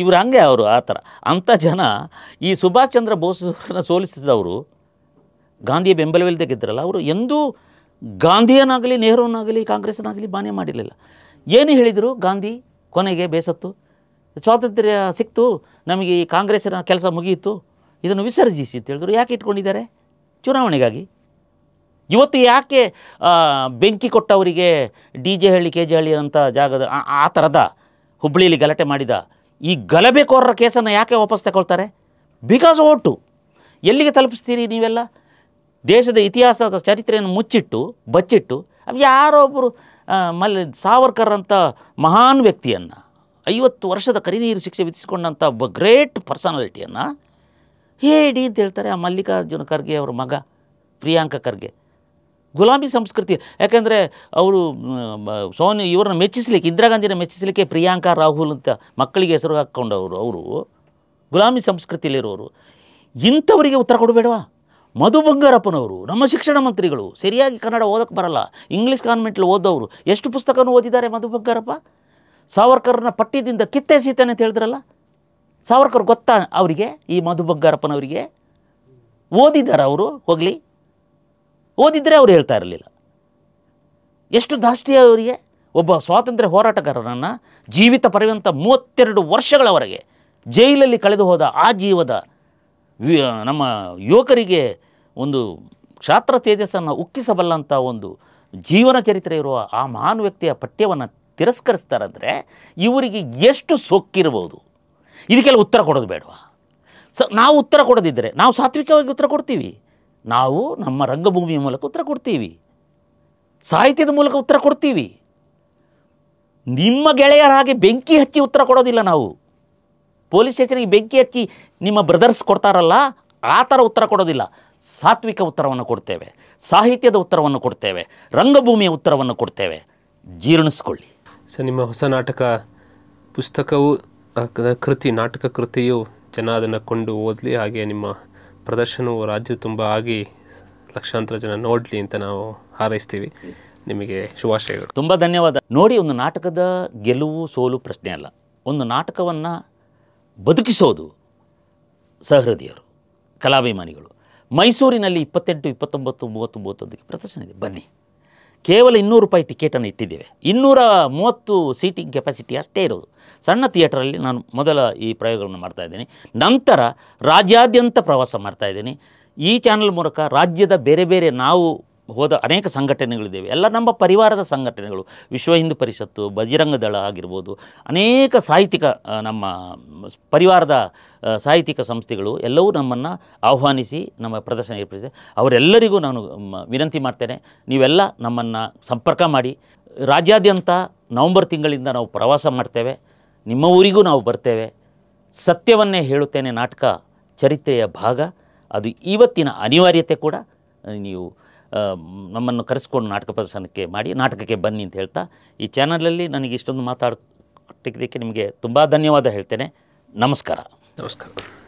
ಇವರು ಹಂಗೆ ಅವರು ಆ ಥರ ಅಂಥ ಜನ ಈ ಸುಭಾಷ್ ಚಂದ್ರ ಬೋಸ್ನ ಸೋಲಿಸಿದವರು ಗಾಂಧಿಯ ಬೆಂಬಲವಿಲ್ಲದೆ ಗೆದ್ದರಲ್ಲ ಅವರು ಎಂದೂ ಗಾಂಧಿಯನ್ನಾಗಲಿ ನೆಹರೂನಾಗಲಿ ಕಾಂಗ್ರೆಸ್ನಾಗಲಿ ಬಾನೆ ಮಾಡಿರಲಿಲ್ಲ ಏನು ಹೇಳಿದರು ಗಾಂಧಿ ಕೊನೆಗೆ ಬೇಸತ್ತು ಸ್ವಾತಂತ್ರ್ಯ ಸಿಕ್ತು ನಮಗೆ ಈ ಕಾಂಗ್ರೆಸ್ಸಿನ ಕೆಲಸ ಮುಗಿಯಿತು ಇದನ್ನು ವಿಸರ್ಜಿಸಿ ಅಂತ ಹೇಳಿದ್ರು ಯಾಕೆ ಇಟ್ಕೊಂಡಿದ್ದಾರೆ ಚುನಾವಣೆಗಾಗಿ ಇವತ್ತು ಯಾಕೆ ಬೆಂಕಿ ಕೊಟ್ಟವರಿಗೆ D J Halli K J Halli ಅಂತ ಜಾಗದ ಆ ಥರದ ಹುಬ್ಬಳ್ಳಿಯಲ್ಲಿ ಗಲಾಟೆ ಮಾಡಿದ ಈ ಗಲಭೆಕೋರರ ಕೇಸನ್ನು ಯಾಕೆ ವಾಪಸ್ ತಗೊಳ್ತಾರೆ ಬಿಕಾಸ್ ಓಟು ಎಲ್ಲಿಗೆ ತಲುಪಿಸ್ತೀರಿ ನೀವೆಲ್ಲ ದೇಶದ ಇತಿಹಾಸದ ಚರಿತ್ರೆಯನ್ನು ಮುಚ್ಚಿಟ್ಟು ಬಚ್ಚಿಟ್ಟು ಯಾರೋ ಒಬ್ಬರು ಮಲ್ಲಿ ಸಾವರ್ಕರ್ ಅಂತ ಮಹಾನ್ ವ್ಯಕ್ತಿಯನ್ನು ಐವತ್ತು ವರ್ಷದ ಕರಿನೀರು ಶಿಕ್ಷೆ ವಿಧಿಸಿಕೊಂಡಂಥ ಒಬ್ಬ ಗ್ರೇಟ್ ಪರ್ಸನಾಲಿಟಿಯನ್ನು ಹೇಳಿ ಅಂತ ಹೇಳ್ತಾರೆ ಆ ಮಲ್ಲಿಕಾರ್ಜುನ ಖರ್ಗೆ ಅವರ ಮಗ ಪ್ರಿಯಾಂಕ ಖರ್ಗೆ ಗುಲಾಬಿ ಸಂಸ್ಕೃತಿ ಯಾಕೆಂದರೆ ಅವರು ಸೋನಿ ಇವರನ್ನ ಮೆಚ್ಚಿಸಲಿಕ್ಕೆ ಇಂದಿರಾ ಗಾಂಧಿನ ಮೆಚ್ಚಿಸಲಿಕ್ಕೆ ಪ್ರಿಯಾಂಕಾ ರಾಹುಲ್ ಅಂತ ಮಕ್ಕಳಿಗೆ ಹೆಸರು ಹಾಕ್ಕೊಂಡವರು ಅವರು ಗುಲಾಮಿ ಸಂಸ್ಕೃತಿಯಲ್ಲಿರೋರು ಇಂಥವರಿಗೆ ಉತ್ತರ ಕೊಡಬೇಡವಾ ಮಧು ಬಂಗಾರಪ್ಪನವರು ನಮ್ಮ ಶಿಕ್ಷಣ ಮಂತ್ರಿಗಳು ಸರಿಯಾಗಿ ಕನ್ನಡ ಓದಕ್ಕೆ ಬರಲ್ಲ ಇಂಗ್ಲೀಷ್ ಕಾನ್ವೆಂಟ್ಲಿ ಓದೋರು ಎಷ್ಟು ಪುಸ್ತಕನೂ ಓದಿದ್ದಾರೆ ಮಧು ಬಂಗಾರಪ್ಪ ಸಾವರ್ಕರ್ನ ಪಟ್ಟಿದಿಂದ ಕಿತ್ತೆಸೀತಾನೆ ಅಂತ ಹೇಳಿದ್ರಲ್ಲ ಸಾವರ್ಕರ್ ಗೊತ್ತಾ ಅವರಿಗೆ ಈ ಮಧು ಬಂಗಾರಪ್ಪನವರಿಗೆ ಓದಿದ್ದಾರೆ ಅವರು ಹೋಗಲಿ ಓದಿದರೆ ಅವ್ರು ಹೇಳ್ತಾ ಇರಲಿಲ್ಲ ಎಷ್ಟು ದಾಷ್ಟಿಯವರಿಗೆ ಅವರಿಗೆ ಒಬ್ಬ ಸ್ವಾತಂತ್ರ್ಯ ಹೋರಾಟಗಾರರನ್ನು ಜೀವಿತ ಪರ್ಯಂತ ಮೂವತ್ತೆರಡು ವರ್ಷಗಳವರೆಗೆ ಜೈಲಲ್ಲಿ ಕಳೆದು ಹೋದ ಆ ಜೀವದ ನಮ್ಮ ಯುವಕರಿಗೆ ಒಂದು ಕ್ಷಾತ್ರ ತೇಜಸ್ಸನ್ನು ಉಕ್ಕಿಸಬಲ್ಲಂಥ ಒಂದು ಜೀವನ ಚರಿತ್ರೆ ಇರುವ ಆ ಮಹಾನ್ ವ್ಯಕ್ತಿಯ ಪಠ್ಯವನ್ನು ತಿರಸ್ಕರಿಸ್ತಾರಂದರೆ ಇವರಿಗೆ ಎಷ್ಟು ಸೊಕ್ಕಿರ್ಬೋದು ಇದಕ್ಕೆಲ್ಲ ಉತ್ತರ ಕೊಡೋದು ಬೇಡವಾ ಸ ನಾವು ಉತ್ತರ ಕೊಡದಿದ್ದರೆ ನಾವು ಸಾತ್ವಿಕವಾಗಿ ಉತ್ತರ ಕೊಡ್ತೀವಿ ನಾವು ನಮ್ಮ ರಂಗಭೂಮಿಯ ಮೂಲಕ ಉತ್ತರ ಕೊಡ್ತೀವಿ ಸಾಹಿತ್ಯದ ಮೂಲಕ ಉತ್ತರ ಕೊಡ್ತೀವಿ ನಿಮ್ಮ ಗೆಳೆಯರಾಗಿ ಬೆಂಕಿ ಹಚ್ಚಿ ಉತ್ತರ ಕೊಡೋದಿಲ್ಲ ನಾವು ಪೊಲೀಸ್ ಸ್ಟೇಷನಿಗೆ ಬೆಂಕಿ ಹಚ್ಚಿ ನಿಮ್ಮ ಬ್ರದರ್ಸ್ ಕೊಡ್ತಾರಲ್ಲ ಆ ಥರ ಉತ್ತರ ಕೊಡೋದಿಲ್ಲ ಸಾತ್ವಿಕ ಉತ್ತರವನ್ನು ಕೊಡ್ತೇವೆ ಸಾಹಿತ್ಯದ ಉತ್ತರವನ್ನು ಕೊಡ್ತೇವೆ ರಂಗಭೂಮಿಯ ಉತ್ತರವನ್ನು ಕೊಡ್ತೇವೆ ಜೀರ್ಣಿಸ್ಕೊಳ್ಳಿ ಸರ್ ನಿಮ್ಮ ಹೊಸ ನಾಟಕ ಪುಸ್ತಕವು ಕೃತಿ ನಾಟಕ ಕೃತಿಯು ಜನ ಅದನ್ನು ಕೊಂಡು ಓದಲಿ ಹಾಗೆ ನಿಮ್ಮ ಪ್ರದರ್ಶನವು ರಾಜ್ಯ ತುಂಬ ಆಗಿ ಲಕ್ಷಾಂತರ ಜನ ನೋಡಲಿ ಅಂತ ನಾವು ಹಾರೈಸ್ತೀವಿ ನಿಮಗೆ ಶುಭಾಶಯಗಳು ತುಂಬ ಧನ್ಯವಾದ ನೋಡಿ ಒಂದು ನಾಟಕದ ಗೆಲುವು ಸೋಲು ಪ್ರಶ್ನೆ ಅಲ್ಲ ಒಂದು ನಾಟಕವನ್ನು ಬದುಕಿಸೋದು ಸಹೃದಯರು ಕಲಾಭಿಮಾನಿಗಳು ಮೈಸೂರಿನಲ್ಲಿ ಇಪ್ಪತ್ತೆಂಟು ಇಪ್ಪತ್ತೊಂಬತ್ತು ಮೂವತ್ತು ಮೂವತ್ತೊಂದಕ್ಕೆ ಪ್ರದರ್ಶನ ಇದೆ ಬನ್ನಿ ಕೇವಲ ಇನ್ನೂರು ರೂಪಾಯಿ ಟಿಕೆಟನ್ನು ಇಟ್ಟಿದ್ದೇವೆ ಇನ್ನೂರ ಮೂವತ್ತು ಸೀಟಿಂಗ್ ಕೆಪಾಸಿಟಿ ಅಷ್ಟೇ ಇರೋದು ಸಣ್ಣ ಥಿಯೇಟ್ರಲ್ಲಿ ನಾನು ಮೊದಲ ಈ ಪ್ರಯೋಗವನ್ನು ಇದ್ದೀನಿ ನಂತರ ರಾಜ್ಯಾದ್ಯಂತ ಪ್ರವಾಸ ಮಾಡ್ತಾಯಿದ್ದೀನಿ ಈ ಚಾನಲ್ ಮೂಲಕ ರಾಜ್ಯದ ಬೇರೆ ಬೇರೆ ನಾವು ಹೋದ ಅನೇಕ ಸಂಘಟನೆಗಳಿದ್ದೇವೆ ಎಲ್ಲ ನಮ್ಮ ಪರಿವಾರದ ಸಂಘಟನೆಗಳು ವಿಶ್ವ ಹಿಂದೂ ಪರಿಷತ್ತು ಬಜರಂಗ ದಳ ಆಗಿರ್ಬೋದು ಅನೇಕ ಸಾಹಿತ್ಯಿಕ ನಮ್ಮ ಪರಿವಾರದ ಸಾಹಿತ್ಯಿಕ ಸಂಸ್ಥೆಗಳು ಎಲ್ಲವೂ ನಮ್ಮನ್ನು ಆಹ್ವಾನಿಸಿ ನಮ್ಮ ಪ್ರದರ್ಶನ ಏರ್ಪಡಿಸಿದೆ ಅವರೆಲ್ಲರಿಗೂ ನಾನು ವಿನಂತಿ ಮಾಡ್ತೇನೆ ನೀವೆಲ್ಲ ನಮ್ಮನ್ನು ಸಂಪರ್ಕ ಮಾಡಿ ರಾಜ್ಯಾದ್ಯಂತ ನವಂಬರ್ ತಿಂಗಳಿಂದ ನಾವು ಪ್ರವಾಸ ಮಾಡ್ತೇವೆ ನಿಮ್ಮ ಊರಿಗೂ ನಾವು ಬರ್ತೇವೆ ಸತ್ಯವನ್ನೇ ಹೇಳುತ್ತೇನೆ ನಾಟಕ ಚರಿತ್ರೆಯ ಭಾಗ ಅದು ಇವತ್ತಿನ ಅನಿವಾರ್ಯತೆ ಕೂಡ ನೀವು ನಮ್ಮನ್ನು ಕರೆಸ್ಕೊಂಡು ನಾಟಕ ಪ್ರದರ್ಶನಕ್ಕೆ ಮಾಡಿ ನಾಟಕಕ್ಕೆ ಬನ್ನಿ ಅಂತ ಹೇಳ್ತಾ ಈ ಚಾನಲಲ್ಲಿ ನನಗೆ ಇಷ್ಟೊಂದು ಮಾತಾಡ್ತಿದ್ದಕ್ಕೆ ನಿಮಗೆ ತುಂಬ ಧನ್ಯವಾದ ಹೇಳ್ತೇನೆ ನಮಸ್ಕಾರ ನಮಸ್ಕಾರ